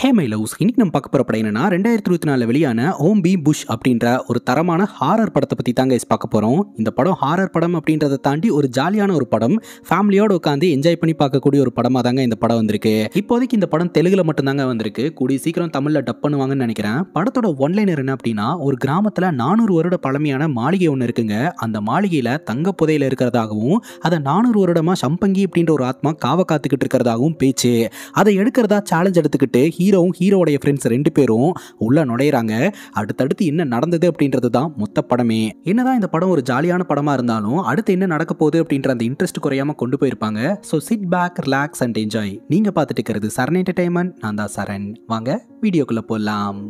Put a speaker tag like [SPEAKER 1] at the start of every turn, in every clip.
[SPEAKER 1] hey my loves இன்னைக்கு நம்ம பார்க்க போகிற படம் என்னன்னா ரெண்டாயிரத்தி இருபத்தி நாலில் வெளியான ஓம் பி புஷ் அப்படின்ற ஒரு தரமான ஹாரர் படத்தை பற்றி தாங்க இஸ் பார்க்க போகிறோம் இந்த படம் ஹாரர் படம் அப்படின்றத தாண்டி ஒரு ஜாலியான ஒரு படம் ஃபேமிலியோடு உட்காந்து என்ஜாய் பண்ணி பார்க்கக்கூடிய ஒரு படமாக தாங்க இந்த படம் வந்திருக்கு இப்போதைக்கு இந்த படம் தெலுங்கில் மட்டும்தாங்க வந்திருக்கு கூடிய சீக்கிரம் தமிழில் டப் பண்ணுவாங்கன்னு நினைக்கிறேன் படத்தோட ஒன்லைனர் என்ன அப்படின்னா ஒரு கிராமத்தில் நானூறு வருட பழமையான மாளிகை ஒன்று இருக்குங்க அந்த மாளிகையில் தங்க புதையில் இருக்கிறதாகவும் அதை நானூறு வருடமாக சம்பங்கி அப்படின்ற ஒரு ஆத்மா காவ காத்துக்கிட்டு இருக்கிறதாகவும் பேச்சு அதை எடுக்கிறதா சேலஞ்ச் எடுத்துக்கிட்டு ஹீரோவும் ஹீரோவுடைய ஃப்ரெண்ட்ஸ் ரெண்டு பேரும் உள்ள நுழையிறாங்க அடுத்தடுத்து என்ன நடந்தது அப்படின்றது தான் மொத்த படமே என்னதான் இந்த படம் ஒரு ஜாலியான படமா இருந்தாலும் அடுத்து என்ன நடக்க போகுது அப்படின்ற அந்த இன்ட்ரெஸ்ட் குறையாம கொண்டு போயிருப்பாங்க so sit back relax and enjoy நீங்க பார்த்துட்டு இருக்கிறது சரண் என்டர்டைன்மெண்ட் நான் தான் சரண் வாங்க வீடியோக்குள்ள போடலாம்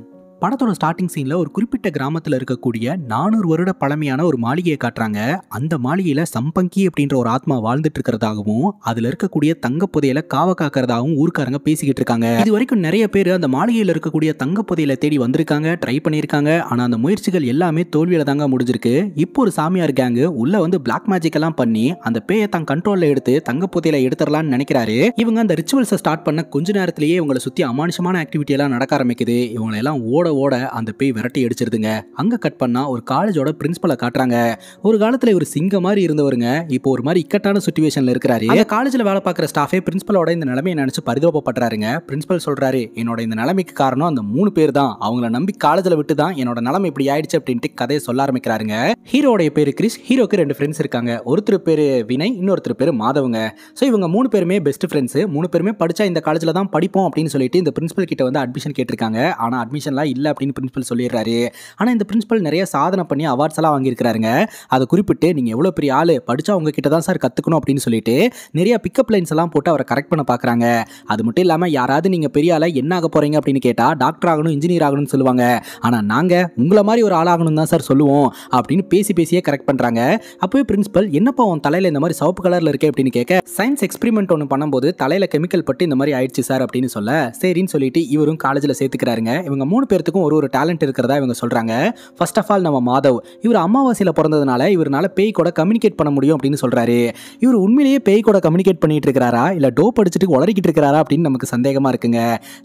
[SPEAKER 1] படத்தோட ஸ்டார்டிங் சீனில் ஒரு குறிப்பிட்ட கிராமத்தில் இருக்கக்கூடிய நானூறு வருட பழமையான ஒரு மாளிகையை காட்டுறாங்க அந்த மாளிகையில் சம்பங்கி அப்படின்ற ஒரு ஆத்மா வாழ்ந்துட்டு இருக்கிறதாகவும் அதில் இருக்கக்கூடிய தங்க புதையில காவ காக்கிறதாகவும் ஊர்க்காரங்க பேசிக்கிட்டு இருக்காங்க இது வரைக்கும் நிறைய பேர் அந்த மாளிகையில் இருக்கக்கூடிய தங்க புதையில தேடி வந்திருக்காங்க ட்ரை பண்ணியிருக்காங்க ஆனால் அந்த முயற்சிகள் எல்லாமே தோல்வியில் தாங்க முடிஞ்சிருக்கு இப்போ ஒரு சாமியார் கேங்கு உள்ள வந்து பிளாக் மேஜிக் எல்லாம் பண்ணி அந்த பேயை தான் கண்ட்ரோலில் எடுத்து தங்க புதையில எடுத்துடலாம்னு நினைக்கிறாரு இவங்க அந்த ரிச்சுவல்ஸை ஸ்டார்ட் பண்ண கொஞ்ச நேரத்திலேயே இவங்களை சுற்றி அமானுஷமான ஆக்டிவிட்டி எல்லாம் நடக்க ஆரம்பிக்குது இவங்களெல்லாம் ஓட ஓட அந்த பேய் விரட்டி அடிச்சிருதுங்க அங்கே கட் பண்ணால் ஒரு காலேஜோட பிரின்ஸ்பலை காட்டுறாங்க ஒரு காலத்தில் இவர் சிங்க மாதிரி இருந்தவருங்க இப்போ ஒரு மாதிரி இக்கட்டான சுச்சுவேஷனில் இருக்கிறாரு அந்த காலேஜில் வேலை பார்க்குற ஸ்டாஃபே பிரின்ஸ்பலோட இந்த நிலைமையை நினச்சி பரிதோபப்படுறாருங்க பிரின்ஸ்பல் சொல்கிறாரு என்னோட இந்த நிலைமைக்கு காரணம் அந்த மூணு பேர் தான் அவங்கள நம்பி காலேஜில் விட்டு தான் என்னோட நிலைமை இப்படி ஆயிடுச்சு அப்படின்ட்டு கதையை சொல்ல ஆரம்பிக்கிறாருங்க ஹீரோடைய பேர் கிறிஸ் ஹீரோக்கு ரெண்டு ஃப்ரெண்ட்ஸ் இருக்காங்க ஒருத்தர் பேர் வினய் இன்னொருத்தர் பேர் மாதவங்க ஸோ இவங்க மூணு பேருமே பெஸ்ட் ஃப்ரெண்ட்ஸ் மூணு பேருமே படித்தா இந்த காலேஜில் தான் படிப்போம் அப்படின்னு சொல்லிட்டு இந்த பிரின்ஸ்பல் கிட்ட வந்து அட்மிஷன் கேட்டிருக்காங்க ஆனால் அட்மிஷன்லாம் இல்லை அப்படின்னு பிரின்ஸ்பல் சொல்லிடுறாரு ஆனால் இந்த பிரின்ஸ்பல் நிறைய சாதனை பண்ணி அவார்ட்ஸ் எல்லாம் வாங்கியிருக்கிறாருங்க அதை குறிப்பிட்டு நீங்கள் எவ்வளோ பெரிய ஆள் படித்தா உங்ககிட்ட தான் சார் கற்றுக்கணும் அப்படின்னு சொல்லிட்டு நிறைய பிக்கப் லைன்ஸ் எல்லாம் போட்டு அவரை கரெக்ட் பண்ண பார்க்குறாங்க அது மட்டும் இல்லாமல் யாராவது நீங்கள் பெரிய ஆளை என்ன ஆக போகிறீங்க அப்படின்னு கேட்டால் டாக்டர் ஆகணும் இன்ஜினியர் ஆகணும்னு சொல்லுவாங்க ஆனால் நாங்கள் உங்களை மாதிரி ஒரு ஆள் ஆகணும் தான் சார் சொல்லுவோம் அப்படின்னு பேசி பேசியே கரெக்ட் பண்ணுறாங்க அப்போவே பிரின்ஸ்பல் என்னப்பா உன் தலையில் இந்த மாதிரி சவுப்பு கலரில் இருக்கே அப்படின்னு கேட்க சயின்ஸ் எக்ஸ்பிரிமெண்ட் ஒன்று பண்ணும்போது தலையில் கெமிக்கல் பட்டு இந்த மாதிரி ஆயிடுச்சு சார் அப்படின்னு சொல்ல சரின்னு சொல்லிட்டு இவரும் காலேஜில் சேர்த்துக்கிறாருங்க இவங்க மூணு பேர் ஒவ்வொருத்தருக்கும் ஒரு ஒரு டேலண்ட் இருக்கிறதா இவங்க சொல்கிறாங்க ஃபர்ஸ்ட் ஆஃப் ஆல் நம்ம மாதவ் இவர் அமாவாசையில் பிறந்ததுனால இவரால் பேய் கூட கம்யூனிகேட் பண்ண முடியும் அப்படின்னு சொல்கிறாரு இவர் உண்மையிலேயே பேய் கூட கம்யூனிகேட் பண்ணிகிட்டு இருக்கிறாரா இல்லை டோப் அடிச்சுட்டு உளறிக்கிட்டு இருக்கிறாரா அப்படின்னு நமக்கு சந்தேகமாக இருக்குங்க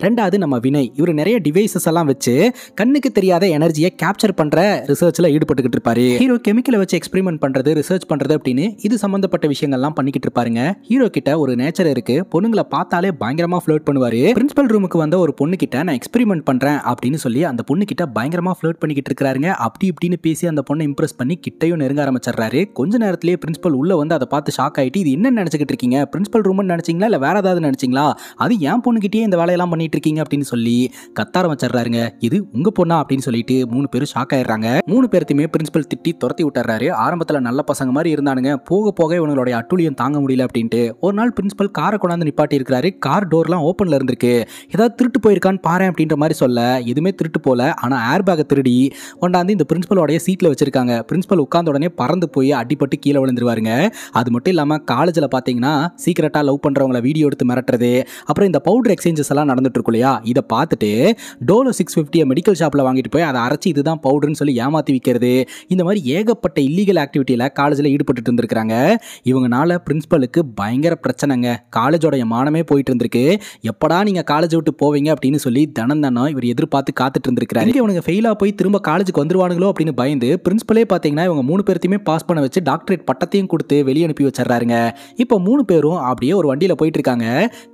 [SPEAKER 1] ரெண்டாவது நம்ம வினை இவர் நிறைய டிவைசஸ் எல்லாம் வச்சு கண்ணுக்கு தெரியாத எனர்ஜியை கேப்சர் பண்ணுற ரிசர்ச்சில் ஈடுபட்டுக்கிட்டு இருப்பாரு ஹீரோ கெமிக்கலை வச்சு எக்ஸ்பெரிமெண்ட் பண்ணுறது ரிசர்ச் பண்ணுறது அப்படின்னு இது சம்மந்தப்பட்ட விஷயங்கள்லாம் பண்ணிக்கிட்டு இருப்பாருங்க ஹீரோ கிட்ட ஒரு நேச்சர் இருக்கு பொண்ணுங்களை பார்த்தாலே பயங்கரமாக ஃப்ளோட் பண்ணுவார் பிரின்சிபல் ரூமுக்கு வந்த ஒரு பொண்ணு கிட்ட நான் எக்ஸ்பெரிமெண்ட் பண்ணுறேன் அப்படின்னு சொல்லி சொல்லி அந்த பொண்ணு கிட்ட பயங்கரமாக ஃப்ளோட் பண்ணிக்கிட்டு இருக்காருங்க அப்படி இப்படின்னு பேசி அந்த பொண்ணை இம்ப்ரெஸ் பண்ணி கிட்டையும் நெருங்க ஆரம்பிச்சிடுறாரு கொஞ்ச நேரத்திலே பிரின்ஸ்பல் உள்ள வந்து அதை பார்த்து ஷாக் ஆகிட்டு இது என்ன நினச்சிக்கிட்டு இருக்கீங்க பிரின்ஸ்பல் ரூம் நினைச்சிங்களா இல்லை வேற ஏதாவது நினைச்சிங்களா அது என் பொண்ணுக்கிட்டே இந்த வேலையெல்லாம் பண்ணிட்டு இருக்கீங்க அப்படின்னு சொல்லி கத்த ஆரம்பிச்சிடுறாருங்க இது உங்கள் பொண்ணா அப்படின்னு சொல்லிட்டு மூணு பேரும் ஷாக் ஆயிடுறாங்க மூணு பேர்த்தையுமே பிரின்ஸ்பல் திட்டி துரத்தி விட்டுறாரு ஆரம்பத்தில் நல்ல பசங்க மாதிரி இருந்தானுங்க போக போக இவங்களுடைய அட்டுழியம் தாங்க முடியல அப்படின்ட்டு ஒரு நாள் பிரின்ஸ்பல் காரை கொண்டாந்து நிப்பாட்டி இருக்கிறாரு கார் டோர்லாம் ஓப்பனில் இருந்திருக்கு ஏதாவது திருட்டு போயிருக்கான்னு பாரு அப்படின்ற மாதிரி சொல்ல எதுவுமே திருட்டு போல ஆனால் ஏர் பேக்கை திருடி கொண்டாந்து இந்த பிரின்ஸ்பலோடைய சீட்டில் வச்சிருக்காங்க பிரின்ஸ்பல் உட்கார்ந்த உடனே பறந்து போய் அடிப்பட்டு கீழே விழுந்துருவாருங்க அது மட்டும் இல்லாமல் காலேஜில் பார்த்தீங்கன்னா சீக்கிரட்டாக லவ் பண்ணுறவங்கள வீடியோ எடுத்து மிரட்டுறது அப்புறம் இந்த பவுடர் எக்ஸ்சேஞ்சஸ் எல்லாம் நடந்துட்டு இருக்கு இல்லையா இதை பார்த்துட்டு டோலோ சிக்ஸ் ஃபிஃப்டியை மெடிக்கல் ஷாப்பில் வாங்கிட்டு போய் அதை அரைச்சி இதுதான் பவுடர்னு சொல்லி ஏமாற்றி விற்கிறது இந்த மாதிரி ஏகப்பட்ட இல்லீகல் ஆக்டிவிட்டியில் காலேஜில் ஈடுபட்டு இருந்திருக்கிறாங்க இவங்கனால பிரின்ஸ்பலுக்கு பயங்கர பிரச்சனைங்க காலேஜோடைய மானமே போயிட்டு இருந்திருக்கு எப்படா நீங்கள் காலேஜ் விட்டு போவீங்க அப்படின்னு சொல்லி தனம் தனம் இவர் எதிர்பார்த்து காத்து காத்துட்டு இருந்திருக்காரு இவங்க ஃபெயிலா ஃபெயிலாக போய் திரும்ப காலேஜுக்கு வந்துருவானுங்களோ அப்படின்னு பயந்து பிரின்ஸ்பலே பாத்தீங்கன்னா இவங்க மூணு பேர்த்தையுமே பாஸ் பண்ண வச்சு டாக்டரேட் பட்டத்தையும் கொடுத்து வெளியே அனுப்பி வச்சிடறாருங்க இப்போ மூணு பேரும் அப்படியே ஒரு வண்டியில் போயிட்டு இருக்காங்க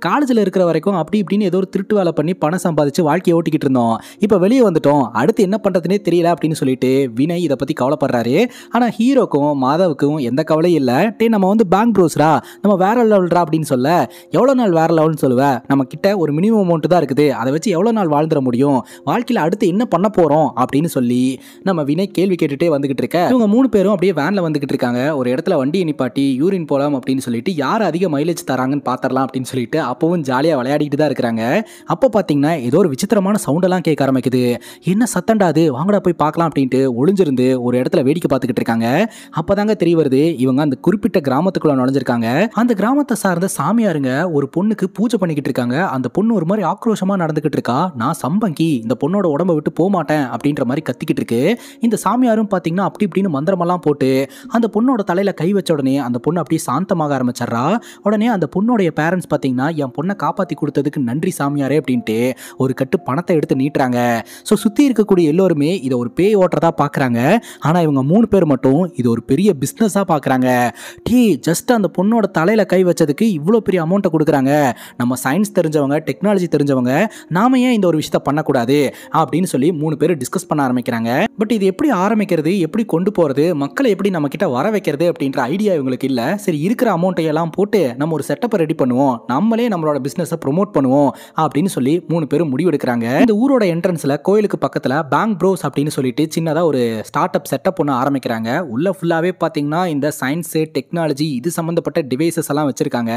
[SPEAKER 1] காலேஜில் இருக்கிற வரைக்கும் அப்படி இப்படின்னு ஏதோ ஒரு திருட்டு வேலை பண்ணி பணம் சம்பாதிச்சு வாழ்க்கையை ஓட்டிக்கிட்டு இருந்தோம் இப்போ வெளியே வந்துட்டோம் அடுத்து என்ன பண்ணுறதுனே தெரியல அப்படின்னு சொல்லிட்டு வினய் இதை பற்றி கவலைப்படுறாரு ஆனால் ஹீரோக்கும் மாதவுக்கும் எந்த கவலையும் இல்லை டே நம்ம வந்து பேங்க் ப்ரோஸ்ரா நம்ம வேற லெவல்ரா அப்படின்னு சொல்ல எவ்வளோ நாள் வேற லெவல்னு சொல்லுவேன் நம்ம கிட்ட ஒரு மினிமம் அமௌண்ட் தான் இருக்குது அதை வச்சு எவ்வளோ நாள் வாழ்ந்துட முடியும் வாழ்க்கை வாழ்க்கையில் அடுத்து என்ன பண்ண போகிறோம் அப்படின்னு சொல்லி நம்ம வினை கேள்வி கேட்டுகிட்டே வந்துகிட்டு இருக்க இவங்க மூணு பேரும் அப்படியே வேனில் வந்துகிட்டு இருக்காங்க ஒரு இடத்துல வண்டியை நிப்பாட்டி யூரின் போகலாம் அப்படின்னு சொல்லிட்டு யார் அதிக மைலேஜ் தராங்கன்னு பார்த்துடலாம் அப்படின்னு சொல்லிட்டு அப்பவும் ஜாலியாக விளையாடிட்டு தான் இருக்கிறாங்க அப்போ பார்த்தீங்கன்னா ஏதோ ஒரு விசித்திரமான சவுண்டெல்லாம் கேட்க ஆரம்பிக்குது என்ன சத்தண்டா வாங்கடா போய் பார்க்கலாம் அப்படின்ட்டு ஒளிஞ்சிருந்து ஒரு இடத்துல வேடிக்கை பார்த்துக்கிட்டு இருக்காங்க அப்போதாங்க தெரிய வருது இவங்க அந்த குறிப்பிட்ட கிராமத்துக்குள்ள நுழைஞ்சிருக்காங்க அந்த கிராமத்தை சார்ந்த சாமியாருங்க ஒரு பொண்ணுக்கு பூஜை பண்ணிக்கிட்டு இருக்காங்க அந்த பொண்ணு ஒரு மாதிரி ஆக்ரோஷமாக நடந்துக்கிட்டு இருக்கா நான் சம்பங்கி இந்த பொண்ணோட உன்னோட உடம்ப விட்டு போக மாட்டேன் அப்படின்ற மாதிரி கத்திக்கிட்டு இருக்கு இந்த சாமியாரும் பார்த்தீங்கன்னா அப்படி இப்படின்னு மந்திரமெல்லாம் போட்டு அந்த பொண்ணோட தலையில் கை வச்ச உடனே அந்த பொண்ணு அப்படியே சாந்தமாக ஆரம்பிச்சிடறா உடனே அந்த பொண்ணுடைய பேரண்ட்ஸ் பார்த்தீங்கன்னா என் பொண்ணை காப்பாற்றி கொடுத்ததுக்கு நன்றி சாமியாரே அப்படின்ட்டு ஒரு கட்டு பணத்தை எடுத்து நீட்டுறாங்க ஸோ சுற்றி இருக்கக்கூடிய எல்லோருமே இதை ஒரு பேய் ஓட்டுறதா பார்க்குறாங்க ஆனால் இவங்க மூணு பேர் மட்டும் இது ஒரு பெரிய பிஸ்னஸாக பார்க்குறாங்க டீ ஜஸ்ட் அந்த பொண்ணோட தலையில் கை வச்சதுக்கு இவ்வளோ பெரிய அமௌண்ட்டை கொடுக்குறாங்க நம்ம சயின்ஸ் தெரிஞ்சவங்க டெக்னாலஜி தெரிஞ்சவங்க நாம ஏன் இந்த ஒரு விஷயத்த பண்ணக்கூடாது அப்படின்னு சொல்லி மூணு பேர் டிஸ்கஸ் பண்ண ஆரம்பிக்கிறாங்க பட் இது எப்படி ஆரம்பிக்கிறது எப்படி கொண்டு போகிறது மக்களை எப்படி நம்ம கிட்ட வர வைக்கிறது அப்படின்ற ஐடியா இவங்களுக்கு இல்லை சரி இருக்கிற அமௌண்ட்டையெல்லாம் போட்டு நம்ம ஒரு செட்டப்பை ரெடி பண்ணுவோம் நம்மளே நம்மளோட பிஸ்னஸை ப்ரொமோட் பண்ணுவோம் அப்படின்னு சொல்லி மூணு பேரும் முடிவெடுக்கிறாங்க இந்த ஊரோட என்ட்ரன்ஸில் கோயிலுக்கு பக்கத்தில் பேங்க் ப்ரோஸ் அப்படின்னு சொல்லிட்டு சின்னதாக ஒரு ஸ்டார்ட் அப் செட்டப் ஒன்று ஆரம்பிக்கிறாங்க உள்ள ஃபுல்லாகவே பார்த்தீங்கன்னா இந்த சயின்ஸு டெக்னாலஜி இது சம்மந்தப்பட்ட டிவைசஸ் எல்லாம் வச்சிருக்காங்க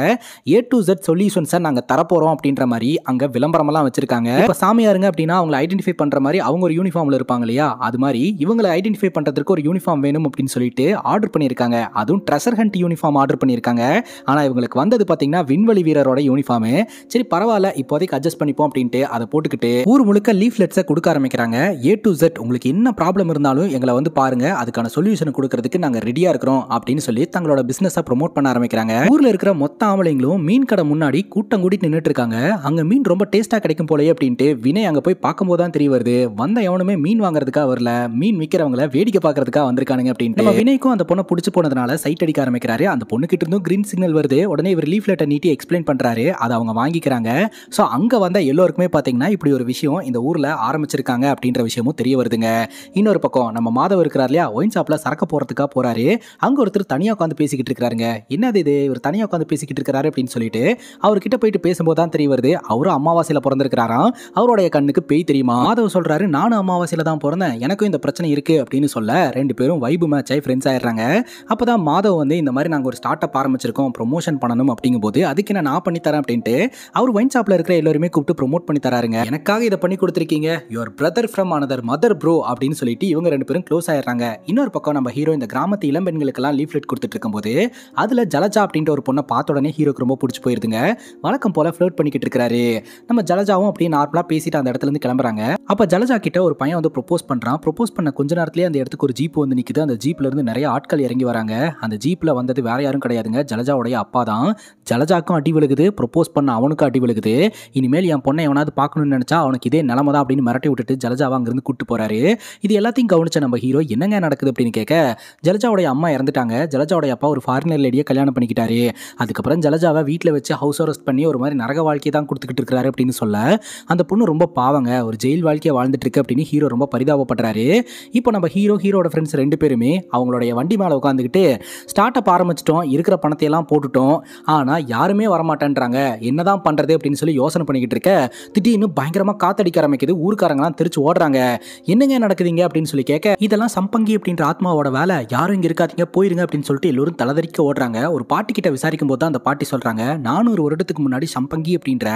[SPEAKER 1] ஏ டு ஜெட் சொல்யூஷன்ஸை நாங்கள் தரப்போகிறோம் அப்படின்ற மாதிரி அங்கே விளம்பரமெல்லாம் வச்சிருக்காங்க இப்போ சாமியாருங்க அப்படின்னா அவங்களை ஐடென்டிஃபை பண்ணுற மாதிரி அவங்க ஒரு யூனிஃபார்மில் இருப்பாங்க இல்லையா அது மாதிரி இவங்களை ஐடென்டிஃபை பண்ணுறதுக்கு ஒரு யூனிஃபார்ம் வேணும் அப்படின்னு சொல்லிட்டு ஆர்டர் பண்ணியிருக்காங்க அதுவும் ட்ரெஸர் ஹண்ட் யூனிஃபார்ம் ஆர்டர் பண்ணியிருக்காங்க ஆனால் இவங்களுக்கு வந்தது பார்த்தீங்கன்னா விண்வெளி வீரரோட யூனிஃபார்மு சரி பரவாயில்ல இப்போதைக்கு அட்ஜஸ்ட் பண்ணிப்போம் அப்படின்ட்டு அதை போட்டுக்கிட்டு ஊர் முழுக்க லீஃப்லெட்ஸை கொடுக்க ஆரம்பிக்கிறாங்க ஏ டு ஜெட் உங்களுக்கு என்ன ப்ராப்ளம் இருந்தாலும் எங்களை வந்து பாருங்க அதுக்கான சொல்யூஷன் கொடுக்கறதுக்கு நாங்கள் ரெடியாக இருக்கிறோம் அப்படின்னு சொல்லி தங்களோட பிஸ்னஸை ப்ரொமோட் பண்ண ஆரம்பிக்கிறாங்க ஊரில் இருக்கிற மொத்த ஆம்பளைங்களும் மீன் கடை முன்னாடி கூட்டம் கூட்டிட்டு நின்றுட்டு இருக்காங்க அங்கே மீன் ரொம்ப டேஸ்ட்டாக கிடைக்கும் போலயே அப்படின்ட்டு வினய் அங்கே போய் பார்க்கும்போது தான் தெரிய வருது வந்த எவனுமே மீன் வாங்குறதுக்காக வரல மீன் விற்கிறவங்கள வேடிக்கை பார்க்கறதுக்காக வந்திருக்கானுங்க அப்படின்ட்டு வினைக்கும் அந்த பொண்ணை பிடிச்சி போனதுனால சைட் அடிக்க ஆரம்பிக்கிறாரு அந்த பொண்ணுக்கிட்ட இருந்தும் கிரீன் சிக்னல் வருது உடனே இவர் லீஃப் லெட்டர் நீட்டி எக்ஸ்பிளைன் பண்ணுறாரு அதை அவங்க வாங்கிக்கிறாங்க ஸோ அங்கே வந்த எல்லோருக்குமே பார்த்தீங்கன்னா இப்படி ஒரு விஷயம் இந்த ஊரில் ஆரம்பிச்சிருக்காங்க அப்படின்ற விஷயமும் தெரிய வருதுங்க இன்னொரு பக்கம் நம்ம மாதவ இருக்கிறார் இல்லையா ஒயின் ஷாப்பில் சரக்க போகிறதுக்காக போகிறாரு அங்கே ஒருத்தர் தனியாக உட்காந்து பேசிக்கிட்டு இருக்கிறாருங்க என்னது இது இவர் தனியாக உட்காந்து பேசிக்கிட்டு இருக்கிறாரு அப்படின்னு சொல்லிட்டு அவர்கிட்ட போயிட்டு பேசும்போது தான் தெரிய வருது அவரும் அமாவாசையில் பிறந்திருக்கிறாராம் அவருடைய கண்ணுக்கு பேய் தெரியுமா தெரியுமா மாதவ் சொல்றாரு நானும் அமாவாசையில தான் பிறந்தேன் எனக்கும் இந்த பிரச்சனை இருக்கு அப்படின்னு சொல்ல ரெண்டு பேரும் வைபு மேட்ச் ஆகி ஃப்ரெண்ட்ஸ் ஆயிடுறாங்க அப்பதான் மாதவ் வந்து இந்த மாதிரி நாங்கள் ஒரு ஸ்டார்ட் அப் ஆரம்பிச்சிருக்கோம் ப்ரொமோஷன் பண்ணணும் அப்படிங்கும் போது அதுக்கு என்ன நான் பண்ணி தரேன் அப்படின்ட்டு அவர் ஒயின் ஷாப்ல இருக்கிற எல்லாருமே கூப்பிட்டு ப்ரொமோட் பண்ணி தராருங்க எனக்காக இதை பண்ணி கொடுத்துருக்கீங்க your brother from another mother bro அப்படின்னு சொல்லிட்டு இவங்க ரெண்டு பேரும் க்ளோஸ் ஆயிடுறாங்க இன்னொரு பக்கம் நம்ம ஹீரோ இந்த கிராமத்து இளம்பெண்களுக்கெல்லாம் லீஃப்லெட் கொடுத்துட்டு இருக்கும்போது அதில் ஜலஜா அப்படின்ட்டு ஒரு பொண்ணை பார்த்த உடனே ஹீரோக்கு ரொம்ப பிடிச்சி போயிருதுங்க வழக்கம் போல ஃப்ளோட் பண்ணிக்கிட்டு இருக்காரு நம்ம ஜலஜாவும் அப்படியே நார்மலாக பேசிட்டு அந்த இடத்துல இருந்து கிளம்புறாங்க இருக்காங்க அப்ப ஜலஜா கிட்ட ஒரு பையன் வந்து ப்ரொபோஸ் பண்றான் ப்ரொபோஸ் பண்ண கொஞ்ச நேரத்திலே அந்த இடத்துக்கு ஒரு ஜீப் வந்து நிக்குது அந்த ஜீப்ல இருந்து நிறைய ஆட்கள் இறங்கி வராங்க அந்த ஜீப்ல வந்தது வேற யாரும் கிடையாதுங்க ஜலஜாவுடைய அப்பா தான் ஜலஜாக்கும் அடி விழுகுது ப்ரொபோஸ் பண்ண அவனுக்கும் அடி விழுகுது இனிமேல் என் பொண்ணை எவனாவது பார்க்கணும்னு நினைச்சா அவனுக்கு இதே நிலமதா அப்படின்னு மிரட்டி விட்டுட்டு ஜலஜாவா அங்கிருந்து கூட்டு போறாரு இது எல்லாத்தையும் கவனிச்ச நம்ம ஹீரோ என்னங்க நடக்குது அப்படின்னு கேட்க ஜலஜாவுடைய அம்மா இறந்துட்டாங்க ஜலஜாவுடைய அப்பா ஒரு ஃபாரினர் லேடியை கல்யாணம் பண்ணிக்கிட்டாரு அதுக்கப்புறம் ஜலஜாவை வீட்டில் வச்சு ஹவுஸ் அரெஸ்ட் பண்ணி ஒரு மாதிரி நரக வாழ்க்கையை தான் கொடுத்துக்கிட்டு இருக்கிறாரு அப்படின்னு சொல்ல அந்த பொண்ணு ரொம்ப பாவங்க ஒரு ஜெயில் ஜெயில் வாழ்க்கையை வாழ்ந்துட்டு இருக்கு அப்படின்னு ஹீரோ ரொம்ப பரிதாபப்படுறாரு இப்போ நம்ம ஹீரோ ஹீரோட ஃப்ரெண்ட்ஸ் ரெண்டு பேருமே அவங்களுடைய வண்டி மேலே உட்காந்துக்கிட்டு ஸ்டார்ட் அப் ஆரம்பிச்சிட்டோம் இருக்கிற பணத்தையெல்லாம் போட்டுட்டோம் ஆனால் யாருமே வரமாட்டேன்றாங்க என்னதான் பண்ணுறது அப்படின்னு சொல்லி யோசனை பண்ணிக்கிட்டு இருக்க திடீர்னு பயங்கரமாக காத்தடிக்க ஆரம்பிக்குது ஊருக்காரங்களாம் திருச்சு ஓடுறாங்க என்னங்க நடக்குதுங்க அப்படின்னு சொல்லி கேட்க இதெல்லாம் சம்பங்கி அப்படின்ற ஆத்மாவோட வேலை யாரும் இங்கே இருக்காதீங்க போயிருங்க அப்படின்னு சொல்லிட்டு எல்லோரும் தலதறிக்க ஓடுறாங்க ஒரு பாட்டி கிட்ட விசாரிக்கும் போது தான் அந்த பாட்டி சொல்கிறாங்க நானூறு வருடத்துக்கு முன்னாடி சம்பங்கி அப்படின்ற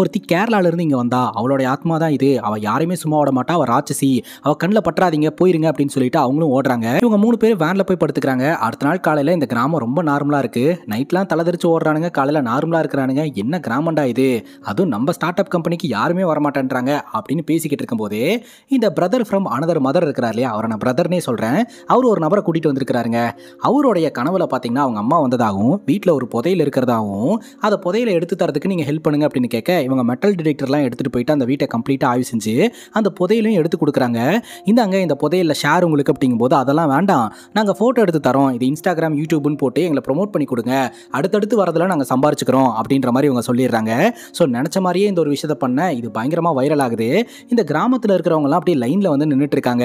[SPEAKER 1] ஒருத்தி இருந்து இங்கே வந்தா அவளோட ஆத்மா தான் இது அவ அவள் யாரையுமே சும்மா ஓட மாட்டா அவள் ராட்சசி அவள் கண்ணில் பற்றாதீங்க போயிருங்க அப்படின்னு சொல்லிட்டு அவங்களும் ஓடுறாங்க இவங்க மூணு பேர் வேனில் போய் படுத்துக்கிறாங்க அடுத்த நாள் காலையில் இந்த கிராமம் ரொம்ப நார்மலாக இருக்குது நைட்லாம் தலைதரிச்சு ஓடுறானுங்க காலையில் நார்மலாக இருக்கிறானுங்க என்ன கிராமண்டா இது அதுவும் நம்ம ஸ்டார்ட் அப் கம்பெனிக்கு யாருமே வரமாட்டேன்றாங்க அப்படின்னு பேசிக்கிட்டு இருக்கும்போதே இந்த பிரதர் ஃப்ரம் அனதர் மதர் இருக்கிறார் இல்லையா அவரை நான் பிரதர்னே சொல்கிறேன் அவர் ஒரு நபரை கூட்டிகிட்டு வந்திருக்கிறாருங்க அவருடைய கனவுல பார்த்தீங்கன்னா அவங்க அம்மா வந்ததாகவும் வீட்டில் ஒரு புதையில் இருக்கிறதாகவும் அதை புதையில எடுத்து தரதுக்கு நீங்கள் ஹெல்ப் பண்ணுங்க அப்படின்னு கேட்க இவங்க மெட்டல் டிடெக்டர்லாம் எடுத்துகிட்டு போயிட்டு அந்த வீட்டை கம்ப்ளீட்டாக ஆய்வு செஞ்சு வச்சு அந்த புதையிலையும் எடுத்து கொடுக்குறாங்க இந்தாங்க இந்த புதையில ஷேர் உங்களுக்கு அப்படிங்கும்போது அதெல்லாம் வேண்டாம் நாங்கள் ஃபோட்டோ எடுத்து தரோம் இது இன்ஸ்டாகிராம் யூடியூப்னு போட்டு எங்களை ப்ரொமோட் பண்ணி கொடுங்க அடுத்தடுத்து வரதில் நாங்கள் சம்பாரிச்சுக்கிறோம் அப்படின்ற மாதிரி இவங்க சொல்லிடுறாங்க ஸோ நினச்ச மாதிரியே இந்த ஒரு விஷயத்த பண்ண இது பயங்கரமாக வைரல் ஆகுது இந்த கிராமத்தில் இருக்கிறவங்கலாம் அப்படியே லைனில் வந்து நின்றுட்டு இருக்காங்க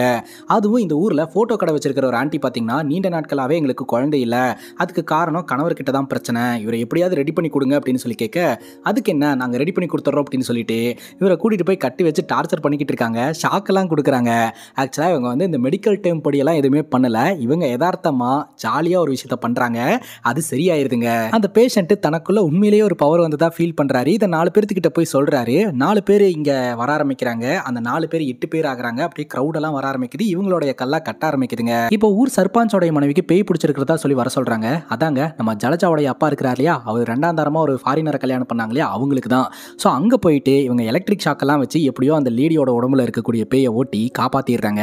[SPEAKER 1] அதுவும் இந்த ஊரில் ஃபோட்டோ கடை வச்சிருக்கிற ஒரு ஆண்டி பார்த்தீங்கன்னா நீண்ட நாட்களாகவே எங்களுக்கு குழந்தை இல்லை அதுக்கு காரணம் கணவர்கிட்ட தான் பிரச்சனை இவரை எப்படியாவது ரெடி பண்ணி கொடுங்க அப்படின்னு சொல்லி கேட்க அதுக்கு என்ன நாங்கள் ரெடி பண்ணி கொடுத்துட்றோம் அப்படின்னு சொல்லிட்டு இவரை கூட்டிகிட்டு போய் கட்டி வச்சு டார்ச்சர் ஸ்பான்சர் பண்ணிக்கிட்டு இருக்காங்க ஷாக்கெல்லாம் கொடுக்குறாங்க ஆக்சுவலாக இவங்க வந்து இந்த மெடிக்கல் டேம் படியெல்லாம் எதுவுமே பண்ணலை இவங்க யதார்த்தமாக ஜாலியாக ஒரு விஷயத்த பண்ணுறாங்க அது சரியாயிருதுங்க அந்த பேஷண்ட்டு தனக்குள்ளே உண்மையிலேயே ஒரு பவர் வந்து தான் ஃபீல் பண்ணுறாரு இதை நாலு பேர்த்துக்கிட்ட போய் சொல்கிறாரு நாலு பேர் இங்கே வர ஆரம்பிக்கிறாங்க அந்த நாலு பேர் எட்டு பேர் ஆகிறாங்க அப்படியே க்ரௌடெல்லாம் வர ஆரம்பிக்குது இவங்களுடைய கல்லா கட்ட ஆரம்பிக்குதுங்க இப்போ ஊர் சர்பஞ்சோடைய மனைவிக்கு பேய் பிடிச்சிருக்கிறதா சொல்லி வர சொல்கிறாங்க அதாங்க நம்ம ஜலஜாவுடைய அப்பா இருக்கிறார் இல்லையா அவர் ரெண்டாம் தரமாக ஒரு ஃபாரினரை கல்யாணம் பண்ணாங்க இல்லையா அவங்களுக்கு தான் ஸோ அங்கே போயிட்டு இவங்க எலக்ட்ரிக் ஷாக்கெல்லாம் வச்சு எப்படியோ அந்த லேடியோட உடம்புல இருக்கக்கூடிய பேயை ஓட்டி காப்பாற்றிடுறாங்க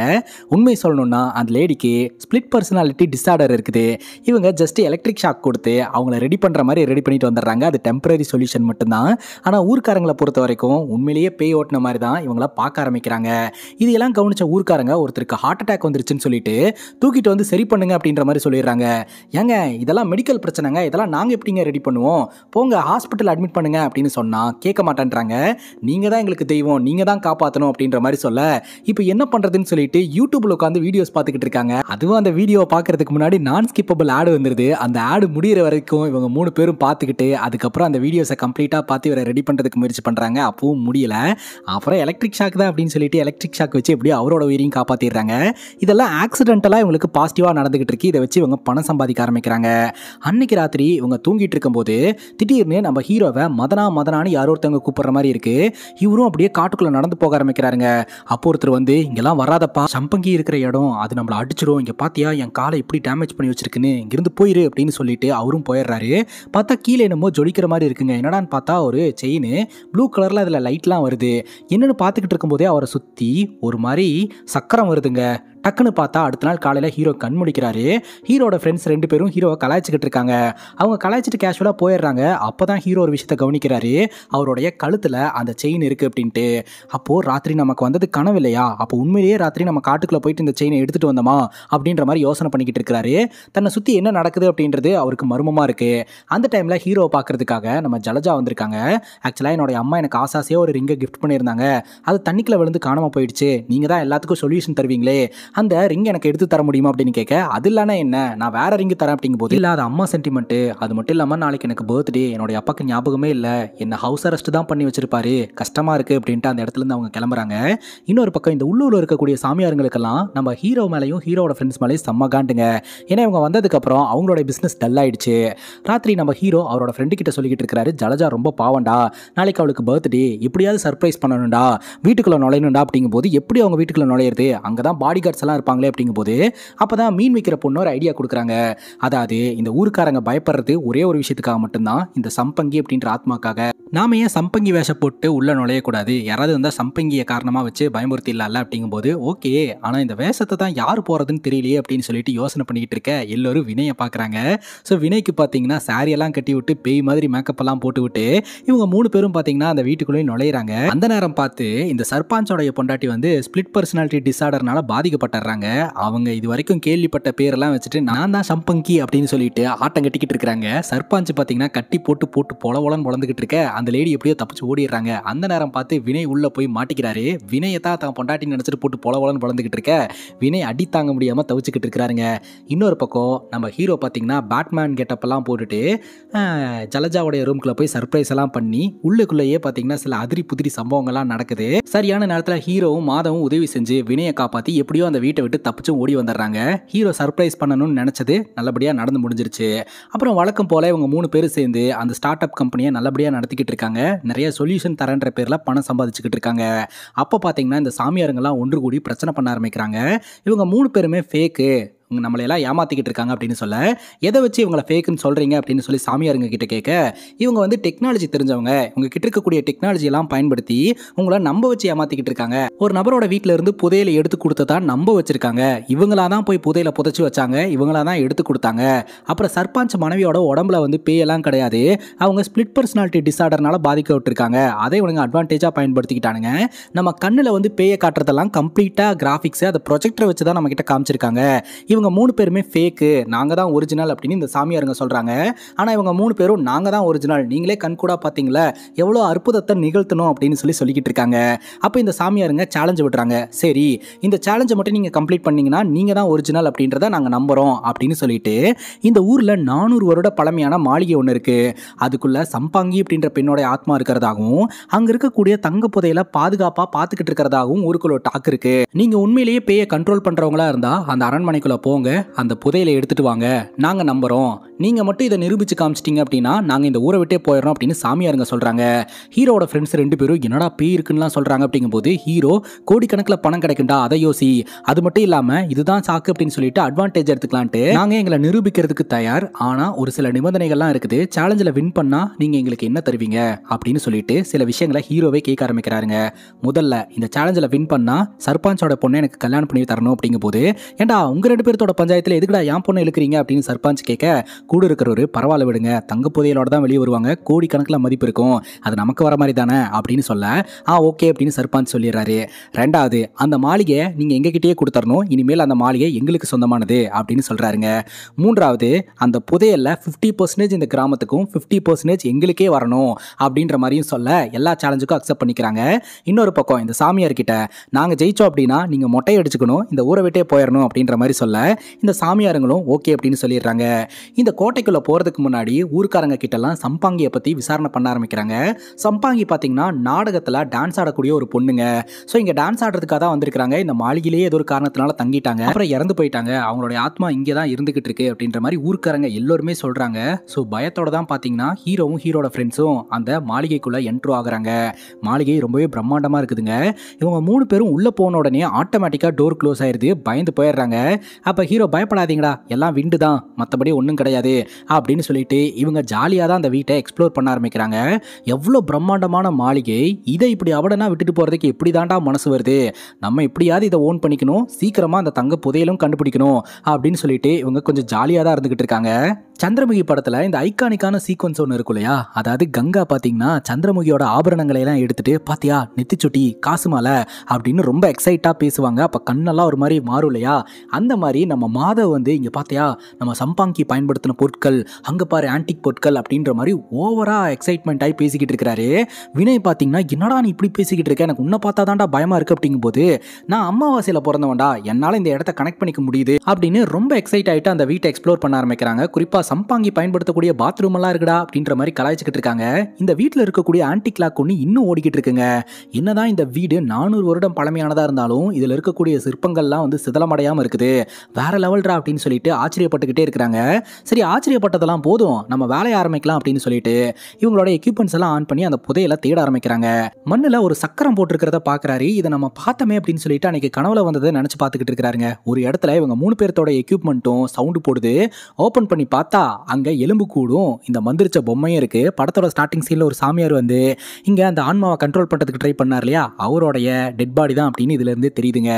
[SPEAKER 1] உண்மை சொல்லணும்னா அந்த லேடிக்கு ஸ்பிளிட் பர்சனாலிட்டி டிஸார்டர் இருக்குது இவங்க ஜஸ்ட் எலக்ட்ரிக் ஷாக் கொடுத்து அவங்கள ரெடி பண்ணுற மாதிரி ரெடி பண்ணிட்டு வந்துடுறாங்க அது டெம்பரரி சொல்யூஷன் மட்டும்தான் ஆனால் ஊர்க்காரங்களை பொறுத்த வரைக்கும் உண்மையிலேயே பேய் ஓட்டின மாதிரி தான் இவங்கள பார்க்க ஆரம்பிக்கிறாங்க இதெல்லாம் கவனித்த ஊர்க்காரங்க ஒருத்தருக்கு ஹார்ட் அட்டாக் வந்துருச்சுன்னு சொல்லிட்டு தூக்கிட்டு வந்து சரி பண்ணுங்க அப்படின்ற மாதிரி சொல்லிடுறாங்க ஏங்க இதெல்லாம் மெடிக்கல் பிரச்சனைங்க இதெல்லாம் நாங்கள் எப்படிங்க ரெடி பண்ணுவோம் போங்க ஹாஸ்பிட்டல் அட்மிட் பண்ணுங்க அப்படின்னு சொன்னால் கேட்க மாட்டேன்றாங்க நீங்கள் தான் எங்களுக்கு தெய்வம் நீங்கள் தான் காப்பாற்ற காப்பாற்றணும் அப்படின்ற மாதிரி சொல்ல இப்போ என்ன பண்ணுறதுன்னு சொல்லிட்டு யூடியூப்பில் உட்காந்து வீடியோஸ் பார்த்துக்கிட்டு இருக்காங்க அதுவும் அந்த வீடியோ பார்க்கறதுக்கு முன்னாடி நான் ஸ்கிப்பபிள் ஆடு வந்துருது அந்த ஆடு முடிகிற வரைக்கும் இவங்க மூணு பேரும் பார்த்துக்கிட்டு அதுக்கப்புறம் அந்த வீடியோஸை கம்ப்ளீட்டாக பார்த்து இவரை ரெடி பண்ணுறதுக்கு முயற்சி பண்ணுறாங்க அப்பவும் முடியல அப்புறம் எலக்ட்ரிக் ஷாக் தான் அப்படின்னு சொல்லிட்டு எலக்ட்ரிக் ஷாக் வச்சு எப்படியோ அவரோட உயிரையும் காப்பாற்றிடுறாங்க இதெல்லாம் ஆக்சிடென்டலாக இவங்களுக்கு பாசிட்டிவாக நடந்துகிட்டு இருக்கு இதை வச்சு இவங்க பணம் சம்பாதிக்க ஆரம்பிக்கிறாங்க அன்னைக்கு ராத்திரி இவங்க தூங்கிட்டு இருக்கும்போது திடீர்னு நம்ம ஹீரோவை மதனா மதனான்னு யாரோ ஒருத்தவங்க கூப்பிட்ற மாதிரி இருக்கு இவரும் அப்படியே காட்டுக்குள்ளே நடந்து போக போக ஆரம்பிக்கிறாருங்க அப்போ ஒருத்தர் வந்து இங்கெல்லாம் வராதப்பா சம்பங்கி இருக்கிற இடம் அது நம்மளை அடிச்சிடும் இங்கே பார்த்தியா என் காலை எப்படி டேமேஜ் பண்ணி வச்சிருக்குன்னு இங்கிருந்து போயிரு அப்படின்னு சொல்லிட்டு அவரும் போயிடுறாரு பார்த்தா கீழே என்னமோ ஜொலிக்கிற மாதிரி இருக்குங்க என்னடான்னு பார்த்தா ஒரு செயின் ப்ளூ கலரில் அதில் லைட்லாம் வருது என்னென்னு பார்த்துக்கிட்டு இருக்கும்போதே அவரை சுற்றி ஒரு மாதிரி சக்கரம் வருதுங்க டக்குன்னு பார்த்தா அடுத்த நாள் காலையில் ஹீரோ கண் முடிக்கிறாரு ஹீரோட ஃப்ரெண்ட்ஸ் ரெண்டு பேரும் ஹீரோவை கலாய்ச்சிக்கிட்டு இருக்காங்க அவங்க கலாய்ச்சிட்டு கேஷுவலாக போயிடுறாங்க அப்போ தான் ஹீரோ ஒரு விஷயத்தை கவனிக்கிறாரு அவருடைய கழுத்தில் அந்த செயின் இருக்குது அப்படின்ட்டு அப்போது ராத்திரி நமக்கு வந்தது கனவு இல்லையா அப்போ உண்மையிலேயே ராத்திரி நம்ம காட்டுக்குள்ளே போயிட்டு இந்த செயினை எடுத்துகிட்டு வந்தோமா அப்படின்ற மாதிரி யோசனை பண்ணிக்கிட்டு இருக்கிறாரு தன்னை சுற்றி என்ன நடக்குது அப்படின்றது அவருக்கு மர்மமாக இருக்குது அந்த டைமில் ஹீரோவை பார்க்குறதுக்காக நம்ம ஜலஜா வந்திருக்காங்க ஆக்சுவலாக என்னோட அம்மா எனக்கு ஆசாசியாக ஒரு ரிங்கை கிஃப்ட் பண்ணியிருந்தாங்க அது தண்ணிக்குள்ளே விழுந்து காணாமல் போயிடுச்சு நீங்கள் தான் எல்லாத்துக்கும் சொல்யூஷன் தருவீங்களே அந்த ரிங் எனக்கு எடுத்து தர முடியுமா அப்படின்னு கேட்க அது இல்லைனா என்ன நான் வேற ரிங் தரேன் அப்படிங்கும்போது போது அது அம்மா சென்டிமெண்ட்டு அது மட்டும் இல்லாமல் நாளைக்கு எனக்கு பர்த்டே என்னுடைய அப்பாக்கு ஞாபகமே இல்லை என்ன ஹவுஸ் அரெஸ்ட் தான் பண்ணி வச்சிருப்பாரு கஷ்டமாக இருக்குது அப்படின்ட்டு அந்த இடத்துலேருந்து அவங்க கிளம்புறாங்க இன்னொரு பக்கம் இந்த உள்ளூரில் இருக்கக்கூடிய சாமியாருங்களுக்கெல்லாம் நம்ம ஹீரோ மேலேயும் ஹீரோட ஃப்ரெண்ட்ஸ் மேலேயும் செம்ம காண்டுங்க ஏன்னா இவங்க வந்ததுக்கப்புறம் அவங்களோட பிஸ்னஸ் டல் ஆயிடுச்சு ராத்திரி நம்ம ஹீரோ அவரோட ஃப்ரெண்டு கிட்ட சொல்லிக்கிட்டு இருக்கிறாரு ஜலஜா ரொம்ப பாவண்டா நாளைக்கு அவளுக்கு பர்த்டே எப்படியாவது சர்ப்ரைஸ் பண்ணணும்டா வீட்டுக்குள்ளே நுழையணும்டா அப்படிங்கும்போது எப்படி அவங்க வீட்டுக்குள்ளே நுழையிறது அங்கே தான் பாடி கார்ட்ஸ் எல்லாம் இருப்பாங்களே அப்படிங்கும்போது அப்போ தான் மீன் விற்கிற பொண்ணு ஒரு ஐடியா கொடுக்குறாங்க அதாவது இந்த ஊருக்காரங்க பயப்படுறது ஒரே ஒரு விஷயத்துக்காக மட்டும்தான் இந்த சம்பங்கி அப்படின்ற ஆத்மாக்காக நாம் ஏன் சம்பங்கி வேஷம் போட்டு உள்ளே நுழையக்கூடாது யாராவது வந்தால் சம்பங்கியை காரணமாக வச்சு பயமுறுத்திடலாம்ல அப்படிங்கும்போது ஓகே ஆனால் இந்த வேஷத்தை தான் யார் போகிறதுன்னு தெரியலையே அப்படின்னு சொல்லிட்டு யோசனை பண்ணிக்கிட்டு இருக்க எல்லோரும் வினையை பார்க்குறாங்க ஸோ வினைக்கு பார்த்தீங்கன்னா சாரியெல்லாம் கட்டி விட்டு பேய் மாதிரி மேக்கப் எல்லாம் போட்டு விட்டு இவங்க மூணு பேரும் பார்த்தீங்கன்னா அந்த வீட்டுக்குள்ளேயும் நுழையிறாங்க அந்த நேரம் பார்த்து இந்த சர்பாஞ்சோடைய பொண்டாட்டி வந்து ஸ்பிளிட் பர்சனாலிட்டி டிசார்டர்னால பாதிக்கப்பட்டுறாங்க அவங்க இது வரைக்கும் கேள்விப்பட்ட பேரெல்லாம் வச்சுட்டு நான் தான் சம்பங்கி அப்படின்னு சொல்லிட்டு ஆட்டம் கட்டிக்கிட்டு இருக்கிறாங்க சர்பாஞ்சு பார்த்தீங்கன்னா கட்டி போட்டு போட்டு பொல உலன்னு பொழந்துக்கிட்டு இருக்க அந்த லேடி எப்படியோ தப்பிச்சு ஓடிடுறாங்க அந்த நேரம் பார்த்து வினய் உள்ளே போய் மாட்டிக்கிறாரு வினையை தான் தான் பொண்டாட்டின்னு நினச்சிட்டு போட்டு பொல பொலன்னு இருக்க வினய் அடி தாங்க முடியாமல் தவிச்சுக்கிட்டு இருக்கிறாருங்க இன்னொரு பக்கம் நம்ம ஹீரோ பார்த்தீங்கன்னா பேட்மேன் கெட்டப்பெல்லாம் போட்டுட்டு ஜலஜாவுடைய ரூம்குள்ள போய் சர்ப்ரைஸ் எல்லாம் பண்ணி உள்ளுக்குள்ளேயே பார்த்தீங்கன்னா சில அதிரி புதிரி சம்பவங்கள்லாம் நடக்குது சரியான நேரத்தில் ஹீரோவும் மாதவும் உதவி செஞ்சு வினயை காப்பாற்றி எப்படியோ அந்த வீட்டை விட்டு தப்பிச்சும் ஓடி வந்துடுறாங்க ஹீரோ சர்ப்ரைஸ் பண்ணணும்னு நினச்சது நல்லபடியாக நடந்து முடிஞ்சிருச்சு அப்புறம் வழக்கம் போல இவங்க மூணு பேர் சேர்ந்து அந்த ஸ்டார்ட் அப் கம்பெனியை நல்லபடியாக நடத்திக்கிட்டு இருக்காங்க நிறைய சொல்யூஷன் தரன்ற பேரில் பணம் சம்பாதிச்சுக்கிட்டு இருக்காங்க அப்போ பார்த்தீங்கன்னா இந்த சாமியாருங்கெல்லாம் ஒன்று கூடி பிரச்சனை பண்ண ஆரம்பிக்கிறாங்க இவங்க மூணு பேருமே ஃபேக்கு நம்மளை எல்லாம் ஏமாற்றிக்கிட்டு இருக்காங்க அப்படின்னு சொல்ல எதை வச்சு இவங்களை ஃபேக்குன்னு சொல்கிறீங்க அப்படின்னு சொல்லி சாமியாருங்க கிட்ட கேட்க இவங்க வந்து டெக்னாலஜி தெரிஞ்சவங்க இவங்க கிட்ட இருக்கக்கூடிய டெக்னாலஜியெல்லாம் பயன்படுத்தி உங்களை நம்ப வச்சு ஏமாத்திக்கிட்டு இருக்காங்க ஒரு நபரோட வீட்டில இருந்து புதையில எடுத்து கொடுத்ததா நம்ப வச்சிருக்காங்க இவங்களா தான் போய் புதையில புதைச்சி வச்சாங்க இவங்களா தான் எடுத்து கொடுத்தாங்க அப்புறம் சர்பஞ்ச் மனைவியோட உடம்புல வந்து பேயெல்லாம் கிடையாது அவங்க ஸ்பிளிட் பர்சனாலிட்டி டிசார்டர்னால விட்டுருக்காங்க அதை இவங்க அட்வான்டேஜாக பயன்படுத்திக்கிட்டானுங்க நம்ம கண்ணில் வந்து பேயை காட்டுறதெல்லாம் கம்ப்ளீட்டாக கிராஃபிக்ஸ் அதை ப்ரொஜெக்டரை வச்சு தான் நம்ம கிட்ட காமிச்சிருக்காங்க இவங்க மூணு பேருமே ஃபேக்கு நாங்கள் தான் ஒரிஜினல் அப்படின்னு இந்த சாமியாருங்க சொல்கிறாங்க ஆனால் இவங்க மூணு பேரும் நாங்கள் தான் ஒரிஜினல் நீங்களே கண்கூடா பார்த்தீங்களா எவ்வளோ அற்புதத்தை நிகழ்த்தணும் அப்படின்னு சொல்லி சொல்லிக்கிட்டு இருக்காங்க அப்போ இந்த சாமியாருங்க சேலஞ்சு விட்டுறாங்க சரி இந்த சேலஞ்சை மட்டும் நீங்கள் கம்ப்ளீட் பண்ணிங்கன்னா நீங்கள் தான் ஒரிஜினல் அப்படின்றத நாங்கள் நம்புகிறோம் அப்படின்னு சொல்லிட்டு இந்த ஊரில் நானூறு வருட பழமையான மாளிகை ஒன்று இருக்குது அதுக்குள்ளே சம்பாங்கி அப்படின்ற பெண்ணோட ஆத்மா இருக்கிறதாகவும் அங்கே இருக்கக்கூடிய தங்க புதையில பாதுகாப்பாக பார்த்துக்கிட்டு இருக்கிறதாகவும் ஊருக்குள்ள டாக் இருக்குது நீங்கள் உண்மையிலேயே பேயை கண்ட்ரோல் பண்ணுறவங்களா இருந்தால் அந்த அரண்மனைக்குள்ளே போங்க அந்த புதையில எடுத்துட்டு வாங்க நாங்க நம்புறோம் நீங்க மட்டும் இதை நிரூபிச்சு காமிச்சிட்டீங்க அப்படின்னா நாங்க இந்த ஊரை விட்டே போயிடறோம் அப்படின்னு சாமியாருங்க சொல்றாங்க ஹீரோட ஃப்ரெண்ட்ஸ் ரெண்டு பேரும் என்னடா பே இருக்குன்னு சொல்றாங்க அப்படிங்கும்போது ஹீரோ கோடிக்கணக்கில் பணம் கிடைக்கும்டா அதை யோசி அது மட்டும் இல்லாம இதுதான் சாக்கு அப்படின்னு சொல்லிட்டு அட்வான்டேஜ் எடுத்துக்கலான்ட்டு நாங்க எங்களை நிரூபிக்கிறதுக்கு தயார் ஆனா ஒரு சில நிபந்தனைகள்லாம் இருக்குது சேலஞ்சில் வின் பண்ணா நீங்க எங்களுக்கு என்ன தருவீங்க அப்படின்னு சொல்லிட்டு சில விஷயங்களை ஹீரோவே கேட்க ஆரம்பிக்கிறாருங்க முதல்ல இந்த சேலஞ்சில் வின் பண்ணா சர்பஞ்சோட பொண்ணை எனக்கு கல்யாணம் பண்ணி தரணும் அப்படிங்கும் போது ஏண்டா உங்க ரெண்டு பேர் பக்கத்தோட பஞ்சாயத்தில் எதுக்குடா என் பொண்ணு இழுக்கிறீங்க அப்படின்னு சர்பஞ்ச் கேட்க கூட இருக்கிறவர் பரவாயில்ல விடுங்க தங்க புதையலோட தான் வெளியே வருவாங்க கோடிக்கணக்கில் மதிப்பு இருக்கும் அது நமக்கு வர மாதிரி தானே அப்படின்னு சொல்ல ஆ ஓகே அப்படின்னு சர்பஞ்ச் சொல்லிடுறாரு ரெண்டாவது அந்த மாளிகையை நீங்கள் எங்ககிட்டயே கொடுத்துடணும் இனிமேல் அந்த மாளிகை எங்களுக்கு சொந்தமானது அப்படின்னு சொல்கிறாருங்க மூன்றாவது அந்த புதையலில் ஃபிஃப்டி பர்சன்டேஜ் இந்த கிராமத்துக்கும் ஃபிஃப்டி பர்சன்டேஜ் எங்களுக்கே வரணும் அப்படின்ற மாதிரியும் சொல்ல எல்லா சேலஞ்சுக்கும் அக்செப்ட் பண்ணிக்கிறாங்க இன்னொரு பக்கம் இந்த சாமியார்கிட்ட நாங்கள் ஜெயிச்சோம் அப்படின்னா நீங்கள் மொட்டையை அடிச்சுக்கணும் இந்த ஊரை விட்டே போயிடணும் அப்படின்ற மாதிரி சொல்ல இந்த சாமியாருங்களும் ஓகே அப்படின்னு சொல்லிடுறாங்க இந்த கோட்டைக்குள்ளே போகிறதுக்கு முன்னாடி ஊர்க்காரங்க கிட்டலாம் சம்பாங்கியை பற்றி விசாரணை பண்ண ஆரம்பிக்கிறாங்க சம்பாங்கி பாத்தீங்கன்னா நாடகத்தில் டான்ஸ் ஆடக்கூடிய ஒரு பொண்ணுங்க ஸோ இங்கே டான்ஸ் ஆடுறதுக்காக தான் வந்திருக்காங்க இந்த மாளிகையிலேயே ஏதோ ஒரு காரணத்தினால தங்கிட்டாங்க அப்புறம் இறந்து போயிட்டாங்க அவங்களுடைய ஆத்மா இங்கே தான் இருந்துகிட்டு இருக்கு அப்படின்ற மாதிரி ஊருக்காரங்க எல்லோருமே சொல்கிறாங்க ஸோ பயத்தோட தான் பார்த்தீங்கன்னா ஹீரோவும் ஹீரோட ஃப்ரெண்ட்ஸும் அந்த மாளிகைக்குள்ளே என்ட்ரோ ஆகுறாங்க மாளிகை ரொம்பவே பிரம்மாண்டமாக இருக்குதுங்க இவங்க மூணு பேரும் உள்ளே போன உடனே ஆட்டோமேட்டிக்காக டோர் க்ளோஸ் ஆயிருது பயந்து போயிடுறாங்க அப்போ ஹீரோ பயப்படாதீங்கடா எல்லாம் விண்டு தான் மற்றபடி ஒன்றும் கிடையாது அப்படின்னு சொல்லிட்டு இவங்க ஜாலியாக தான் அந்த வீட்டை எக்ஸ்ப்ளோர் பண்ண ஆரம்பிக்கிறாங்க எவ்வளோ பிரம்மாண்டமான மாளிகை இதை இப்படி அவடனா விட்டுட்டு போகிறதுக்கு எப்படி தாண்டா மனசு வருது நம்ம எப்படியாவது இதை ஓன் பண்ணிக்கணும் சீக்கிரமாக அந்த தங்க புதையலும் கண்டுபிடிக்கணும் அப்படின்னு சொல்லிட்டு இவங்க கொஞ்சம் ஜாலியாக தான் இருந்துக்கிட்டு இருக்காங்க சந்திரமுகி படத்தில் இந்த ஐக்கானிக்கான சீக்வன்ஸ் ஒன்று இருக்கும் இல்லையா அதாவது கங்கா பார்த்தீங்கன்னா சந்திரமுகியோட ஆபரணங்களை எல்லாம் எடுத்துட்டு பாத்தியா நெத்திச்சுட்டி காசு மாலை அப்படின்னு ரொம்ப எக்ஸைட்டாக பேசுவாங்க அப்போ கண்ணெல்லாம் ஒரு மாதிரி மாறும் இல்லையா அந்த மாதிரி நம்ம மாதவ் வந்து இங்கே பார்த்தியா நம்ம சம்பாங்கி பயன்படுத்தின பொருட்கள் அங்கே பாரு ஆன்டிக் பொருட்கள் அப்படின்ற மாதிரி ஓவராக எக்ஸைட்மெண்ட் ஆகி பேசிக்கிட்டு இருக்கிறாரு வினய் பார்த்தீங்கன்னா என்னடா நீ இப்படி பேசிக்கிட்டு இருக்க எனக்கு உன்னை பார்த்தா தான்டா பயமாக இருக்குது அப்படிங்கும்போது நான் அம்மாவாசையில் பிறந்தவன்டா என்னால் இந்த இடத்த கனெக்ட் பண்ணிக்க முடியுது அப்படின்னு ரொம்ப எக்ஸைட் ஆகிட்டு அந்த வீட்டை எக்ஸ்ப்ளோர் பண்ண ஆரம்பிக்கிறாங்க குறிப்பாக சம்பாங்கி பயன்படுத்தக்கூடிய பாத்ரூம் எல்லாம் இருக்குடா அப்படின்ற மாதிரி கலாய்ச்சிக்கிட்டு இருக்காங்க இந்த வீட்டில் இருக்கக்கூடிய ஆன்டிக் கிளாக் ஒன்று இன்னும் ஓடிக்கிட்டு இருக்குங்க என்னதான் இந்த வீடு நானூறு வருடம் பழமையானதாக இருந்தாலும் இதில் இருக்கக்கூடிய சிற்பங்கள்லாம் வந்து சிதலமடையாமல் இருக்குது வேற லெவல்ரா அப்படின்னு சொல்லிட்டு ஆச்சரியப்பட்டுக்கிட்டே இருக்கிறாங்க சரி ஆச்சரியப்பட்டதெல்லாம் போதும் நம்ம வேலையை ஆரம்பிக்கலாம் அப்படின்னு சொல்லிட்டு இவங்களோட எக்யூப்மெண்ட்ஸ் எல்லாம் ஆன் பண்ணி அந்த புதையில தேட ஆரம்பிக்கிறாங்க மண்ணில் ஒரு சக்கரம் போட்டிருக்கிறத பாக்குறாரு இதை நம்ம பார்த்தமே அப்படின்னு சொல்லிட்டு அன்னைக்கு கனவுல வந்ததை நினச்சி பார்த்துக்கிட்டு இருக்கிறாருங்க ஒரு இடத்துல இவங்க மூணு பேர்த்தோட எக்யூப்மெண்ட்டும் சவுண்டு போடுது ஓப்பன் பண்ணி பார்த்தா அங்கே எலும்பு கூடும் இந்த மந்திரிச்ச பொம்மையும் இருக்குது படத்தோட ஸ்டார்டிங் சீனில் ஒரு சாமியார் வந்து இங்கே அந்த ஆன்மாவை கண்ட்ரோல் பண்ணுறதுக்கு ட்ரை பண்ணார் இல்லையா அவருடைய டெட் பாடி தான் அப்படின்னு இதுலேருந்து தெரியுதுங்க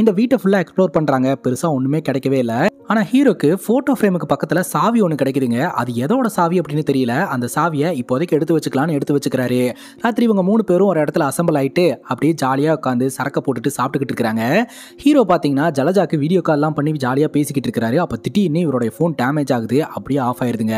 [SPEAKER 1] இந்த வீட்டை ஃபுல்லாக எக்ஸ்ப்ளோர் பண்ணுறாங்க பெருசாக ஒன்றுமே எதுவுமே கிடைக்கவே இல்லை ஆனால் ஹீரோக்கு ஃபோட்டோ ஃப்ரேமுக்கு பக்கத்தில் சாவி ஒன்று கிடைக்குதுங்க அது எதோட சாவி அப்படின்னு தெரியல அந்த சாவியை இப்போதைக்கு எடுத்து வச்சுக்கலான்னு எடுத்து வச்சுக்கிறாரு ராத்திரி இவங்க மூணு பேரும் ஒரு இடத்துல அசம்பிள் ஆகிட்டு அப்படியே ஜாலியாக உட்காந்து சரக்கை போட்டுட்டு சாப்பிட்டுக்கிட்டு இருக்கிறாங்க ஹீரோ பார்த்தீங்கன்னா ஜலஜாக்கு வீடியோ கால்லாம் பண்ணி ஜாலியாக பேசிக்கிட்டு இருக்கிறாரு அப்போ திட்டின்னு இவருடைய ஃபோன் டேமேஜ் ஆகுது அப்படியே ஆஃப் ஆயிடுதுங்க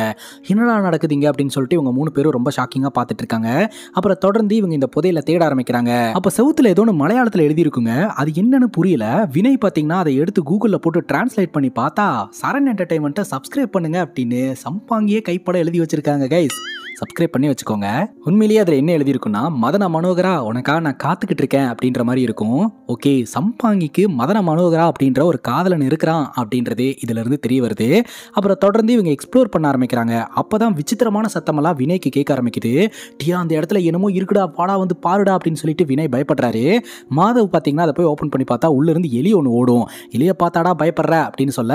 [SPEAKER 1] என்னடா நடக்குதுங்க அப்படின்னு சொல்லிட்டு இவங்க மூணு பேரும் ரொம்ப ஷாக்கிங்காக பார்த்துட்டு இருக்காங்க அப்புறம் தொடர்ந்து இவங்க இந்த புதையில தேட ஆரம்பிக்கிறாங்க அப்போ சவுத்தில் ஏதோ ஒன்று மலையாளத்தில் எழுதியிருக்குங்க அது என்னன்னு புரியல வினை பார்த்தீங்கன்னா அதை எடுத்து கூகுளில் போட்டு டிரான்ஸ்லேட் பண்ணி பார்த்து பார்த்தா சரண் என்டர்டைன்மெண்ட்டை சப்ஸ்கிரைப் பண்ணுங்க அப்படின்னு சம்பாங்கியே கைப்பட எழுதி வச்சிருக்காங்க கைஸ் சப்ஸ்கிரைப் பண்ணி வச்சுக்கோங்க உண்மையிலேயே அதில் என்ன எழுதியிருக்குன்னா மதன மனோகரா உனக்காக நான் காத்துக்கிட்டு இருக்கேன் அப்படின்ற மாதிரி இருக்கும் ஓகே சம்பாங்கிக்கு மதன மனோகரா அப்படின்ற ஒரு காதலன் இருக்கிறான் அப்படின்றது இதிலிருந்து தெரிய வருது அப்புறம் தொடர்ந்து இவங்க எக்ஸ்ப்ளோர் பண்ண ஆரம்பிக்கிறாங்க அப்போ தான் விசித்திரமான சத்தமெல்லாம் வினய்க்கு கேட்க ஆரம்பிக்குது டியா அந்த இடத்துல என்னமோ இருக்குடா பாடா வந்து பாருடா அப்படின்னு சொல்லிட்டு வினய் பயப்படுறாரு மாதவ் பார்த்தீங்கன்னா அதை போய் ஓப்பன் பண்ணி பார்த்தா உள்ளேருந்து எலி ஒன்று ஓடும் எலியை பார்த்தாடா பயப்படுற அப்படின்னு சொல்ல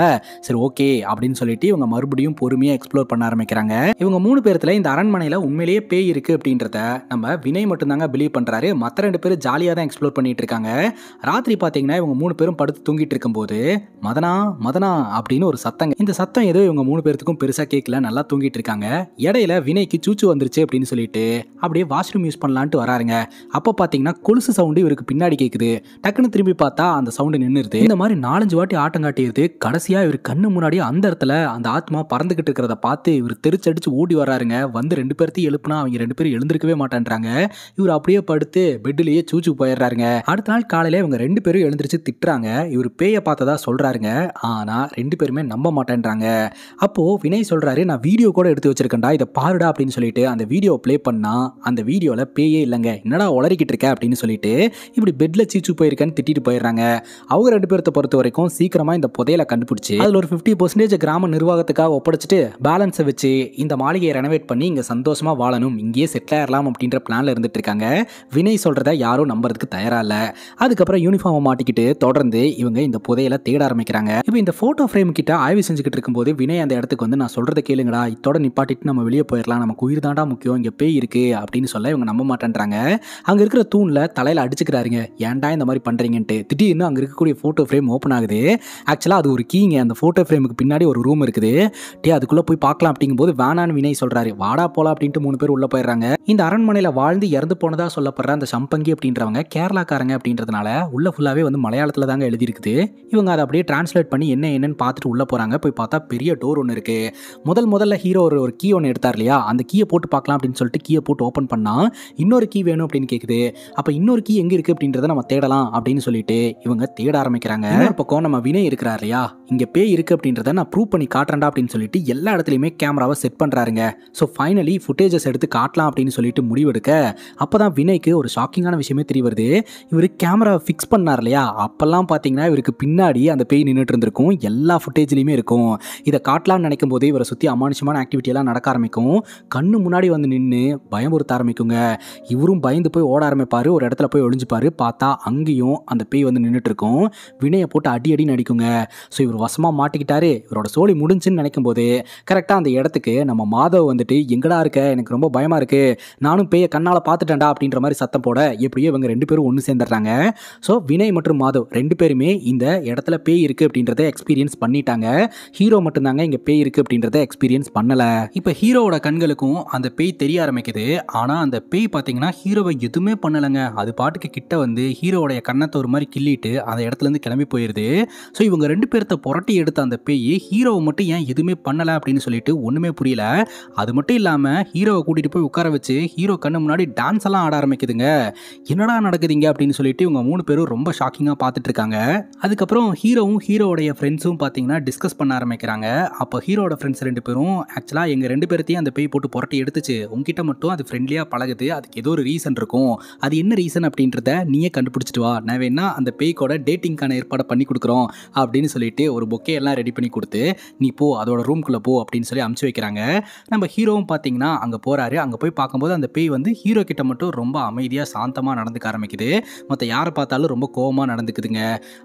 [SPEAKER 1] சரி ஓகே அப்படின்னு சொல்லிட்டு இவங்க மறுபடியும் பொறுமையாக எக்ஸ்ப்ளோர் பண்ண ஆரம்பிக்கிறாங்க இவங்க மூணு பேர்த்தில் இந்த அரண் அரண்மனையில் உண்மையிலேயே பேய் இருக்கு அப்படின்றத நம்ம வினய் மட்டும்தாங்க பிலீவ் பண்ணுறாரு மற்ற ரெண்டு பேரும் ஜாலியாக தான் எக்ஸ்ப்ளோர் பண்ணிகிட்டு இருக்காங்க ராத்திரி பார்த்தீங்கன்னா இவங்க மூணு பேரும் படுத்து தூங்கிட்டு இருக்கும்போது மதனா மதனா அப்படின்னு ஒரு சத்தங்க இந்த சத்தம் ஏதோ இவங்க மூணு பேர்த்துக்கும் பெருசாக கேட்கல நல்லா தூங்கிட்டு இருக்காங்க இடையில வினைக்கு சூச்சு வந்துருச்சு அப்படின்னு சொல்லிட்டு அப்படியே வாஷ்ரூம் யூஸ் பண்ணலான்ட்டு வராருங்க அப்போ பார்த்தீங்கன்னா கொலுசு சவுண்டு இவருக்கு பின்னாடி கேட்குது டக்குன்னு திரும்பி பார்த்தா அந்த சவுண்டு நின்றுது இந்த மாதிரி நாலஞ்சு வாட்டி ஆட்டம் காட்டிடுது கடைசியாக இவர் கண்ணு முன்னாடி அந்த இடத்துல அந்த ஆத்மா பறந்துக்கிட்டு இருக்கிறத பார்த்து இவர் தெரிச்சடிச்சு ஓடி வராருங்க வந்து ரெண்டு பேர்த்தையும் எழுப்புனா அவங்க ரெண்டு பேரும் எழுந்திருக்கவே மாட்டேன்றாங்க இவர் அப்படியே படுத்து பெட்லேயே சூச்சு போயிடுறாருங்க அடுத்த நாள் காலையில் இவங்க ரெண்டு பேரும் எழுந்திரிச்சு திட்டுறாங்க இவர் பேயை பார்த்ததா சொல்கிறாருங்க ஆனால் ரெண்டு பேருமே நம்ப மாட்டேன்றாங்க அப்போது வினய் சொல்கிறாரு நான் வீடியோ கூட எடுத்து வச்சிருக்கேன்டா இதை பாருடா அப்படின்னு சொல்லிட்டு அந்த வீடியோ பிளே பண்ணால் அந்த வீடியோவில் பேயே இல்லைங்க என்னடா உளறிக்கிட்டு இருக்க அப்படின்னு சொல்லிட்டு இப்படி பெட்டில் சீச்சு போயிருக்கேன்னு திட்டிட்டு போயிடுறாங்க அவங்க ரெண்டு பேர்த்த பொறுத்த வரைக்கும் சீக்கிரமாக இந்த புதையில கண்டுபிடிச்சி அதில் ஒரு ஃபிஃப்டி பர்சன்டேஜ் கிராம நிர்வாகத்துக்காக ஒப்படைச்சிட்டு பேலன்ஸை வச்சு இந்த மாளிகையை ரெனோவேட் பண்ணி இங்கே சந்தோஷமாக வாழணும் இங்கேயே செட்டில் ஆயிடலாம் அப்படின்ற பிளானில் இருந்துட்டு இருக்காங்க வினய் சொல்கிறத யாரும் நம்புறதுக்கு தயாராக இல்லை அதுக்கப்புறம் யூனிஃபார்மை மாட்டிக்கிட்டு தொடர்ந்து இவங்க இந்த புதையில தேட ஆரம்பிக்கிறாங்க இப்போ இந்த ஃபோட்டோ ஃப்ரேம் கிட்ட ஆய்வு செஞ்சுக்கிட்டு இருக்கும்போது வினய் அந்த இடத்துக்கு வந்து நான் சொல்கிறத கேளுங்கடா இதோட நிப்பாட்டிட்டு நம்ம வெளியே போயிடலாம் நமக்கு உயிர் தாண்டா முக்கியம் இங்கே பேய் இருக்குது அப்படின்னு சொல்ல இவங்க நம்ப மாட்டேன்றாங்க அங்கே இருக்கிற தூணில் தலையில் அடிச்சுக்கிறாருங்க ஏன்டா இந்த மாதிரி பண்ணுறீங்கன்ட்டு திடீர்னு அங்கே இருக்கக்கூடிய ஃபோட்டோ ஃப்ரேம் ஓப்பன் ஆகுது ஆக்சுவலாக அது ஒரு கீங்க அந்த ஃபோட்டோ ஃப்ரேமுக்கு பின்னாடி ஒரு ரூம் இருக்குது டே அதுக்குள்ளே போய் பார்க்கலாம் அப்படிங்கும்போது வேணான்னு வினய் சொல்கிறாரு வாடா போல போகலாம் அப்படின்ட்டு மூணு பேர் உள்ள போயிடுறாங்க இந்த அரண்மனையில வாழ்ந்து இறந்து போனதா சொல்லப்படுற அந்த சம்பங்கி அப்படின்றவங்க கேரளாக்காரங்க அப்படின்றதுனால உள்ள ஃபுல்லாவே வந்து மலையாளத்துல தாங்க எழுதியிருக்குது இவங்க அதை அப்படியே டிரான்ஸ்லேட் பண்ணி என்ன என்னன்னு பார்த்துட்டு உள்ள போறாங்க போய் பார்த்தா பெரிய டோர் ஒன்று இருக்கு முதல் முதல்ல ஹீரோ ஒரு ஒரு கீ ஒன்று எடுத்தார் இல்லையா அந்த கீயை போட்டு பார்க்கலாம் அப்படின்னு சொல்லிட்டு கீயை போட்டு ஓப்பன் பண்ணால் இன்னொரு கீ வேணும் அப்படின்னு கேட்குது அப்போ இன்னொரு கீ எங்க இருக்கு அப்படின்றத நம்ம தேடலாம் அப்படின்னு சொல்லிட்டு இவங்க தேட ஆரம்பிக்கிறாங்க பக்கம் நம்ம வினய் இருக்கிறார் இல்லையா இங்கே பேய் இருக்கு அப்படின்றத நான் ப்ரூவ் பண்ணி காட்டுறேன்டா அப்படின்னு சொல்லிட்டு எல்லா இடத்துலையுமே கேமராவை செட் பண்றாருங்க ஸோ ஃபைனலி ஃபுட்டேஜஸ் எடுத்து காட்டலாம் அப்படின்னு சொல்லிட்டு முடிவெடுக்க அப்போ தான் வினய்க்கு ஒரு ஷாக்கிங்கான விஷயமே தெரிய வருது இவர் கேமரா ஃபிக்ஸ் பண்ணார் இல்லையா அப்போல்லாம் பார்த்தீங்கன்னா இவருக்கு பின்னாடி அந்த பேய் நின்றுட்டு இருந்திருக்கும் எல்லா ஃபுட்டேஜ்லேயுமே இருக்கும் இதை காட்டலாம்னு நினைக்கும் போதே இவரை சுற்றி அமானுஷமான ஆக்டிவிட்டியெல்லாம் நடக்க ஆரம்பிக்கும் கண்ணு முன்னாடி வந்து நின்று பயமுறுத்த ஆரம்பிக்குங்க இவரும் பயந்து போய் ஓட ஆரம்பிப்பார் ஒரு இடத்துல போய் ஒழிஞ்சுப்பார் பார்த்தா அங்கேயும் அந்த பேய் வந்து நின்றுட்டுருக்கும் வினையை போட்டு அடி அடி நடிக்குங்க ஸோ இவர் வசமாக மாட்டிக்கிட்டாரு இவரோட சோழி முடிஞ்சுன்னு நினைக்கும் போது கரெக்டாக அந்த இடத்துக்கு நம்ம மாதவ் வந்துட்டு எங்கடா என்னடா இருக்க எனக்கு ரொம்ப பயமாக இருக்குது நானும் பேய கண்ணால் பார்த்துட்டேன்டா அப்படின்ற மாதிரி சத்தம் போட எப்படியோ இவங்க ரெண்டு பேரும் ஒன்று சேர்ந்துடுறாங்க ஸோ வினய் மற்றும் மாதவ் ரெண்டு பேருமே இந்த இடத்துல பேய் இருக்குது அப்படின்றத எக்ஸ்பீரியன்ஸ் பண்ணிட்டாங்க ஹீரோ மட்டும்தாங்க இங்கே பேய் இருக்குது அப்படின்றத எக்ஸ்பீரியன்ஸ் பண்ணலை இப்போ ஹீரோவோட கண்களுக்கும் அந்த பேய் தெரிய ஆரம்பிக்குது ஆனால் அந்த பேய் பார்த்தீங்கன்னா ஹீரோவை எதுவுமே பண்ணலைங்க அது பாட்டுக்கு கிட்ட வந்து ஹீரோவோடைய கண்ணத்தை ஒரு மாதிரி கிள்ளிட்டு அந்த இடத்துலேருந்து கிளம்பி போயிடுது ஸோ இவங்க ரெண்டு பேர்த்த புரட்டி எடுத்த அந்த பேய் ஹீரோவை மட்டும் ஏன் எதுவுமே பண்ணலை அப்படின்னு சொல்லிட்டு ஒன்றுமே புரியல அது மட்டும் இல்லாமல் இல்லாமல் ஹீரோவை கூட்டிகிட்டு போய் உட்கார வச்சு ஹீரோ கண்ணு முன்னாடி டான்ஸ் எல்லாம் ஆட ஆரம்பிக்குதுங்க என்னடா நடக்குதுங்க அப்படின்னு சொல்லிட்டு இவங்க மூணு பேரும் ரொம்ப ஷாக்கிங்காக பார்த்துட்டு இருக்காங்க அதுக்கப்புறம் ஹீரோவும் ஹீரோவுடைய ஃப்ரெண்ட்ஸும் பார்த்தீங்கன்னா டிஸ்கஸ் பண்ண ஆரம்பிக்கிறாங்க அப்போ ஹீரோட ஃப்ரெண்ட்ஸ் ரெண்டு பேரும் ஆக்சுவலாக எங்கள் ரெண்டு பேர்த்தையும் அந்த பேய் போட்டு புரட்டி எடுத்துச்சு உங்ககிட்ட மட்டும் அது ஃப்ரெண்ட்லியாக பழகுது அதுக்கு ஏதோ ஒரு ரீசன் இருக்கும் அது என்ன ரீசன் அப்படின்றத நீயே கண்டுபிடிச்சிட்டு வா நான் வேணா அந்த பேய்க்கோட டேட்டிங்க்கான ஏற்பாடை பண்ணி கொடுக்குறோம் அப்படின்னு சொல்லிட்டு ஒரு பொக்கே எல்லாம் ரெடி பண்ணி கொடுத்து நீ போ அதோட ரூம்குள்ளே போ அப்படின்னு சொல்லி அமுச்சு வைக்கிறாங்க நம்ம ஹீரோவும் பார்த்தீங்கன்னா பார்த்தீங்கன்னா அங்கே போகிறாரு அங்கே போய் பார்க்கும்போது அந்த பேய் வந்து ஹீரோ கிட்ட மட்டும் ரொம்ப அமைதியாக சாந்தமாக நடந்துக்க ஆரம்பிக்குது மற்ற யாரை பார்த்தாலும் ரொம்ப கோபமாக நடந்துக்குதுங்க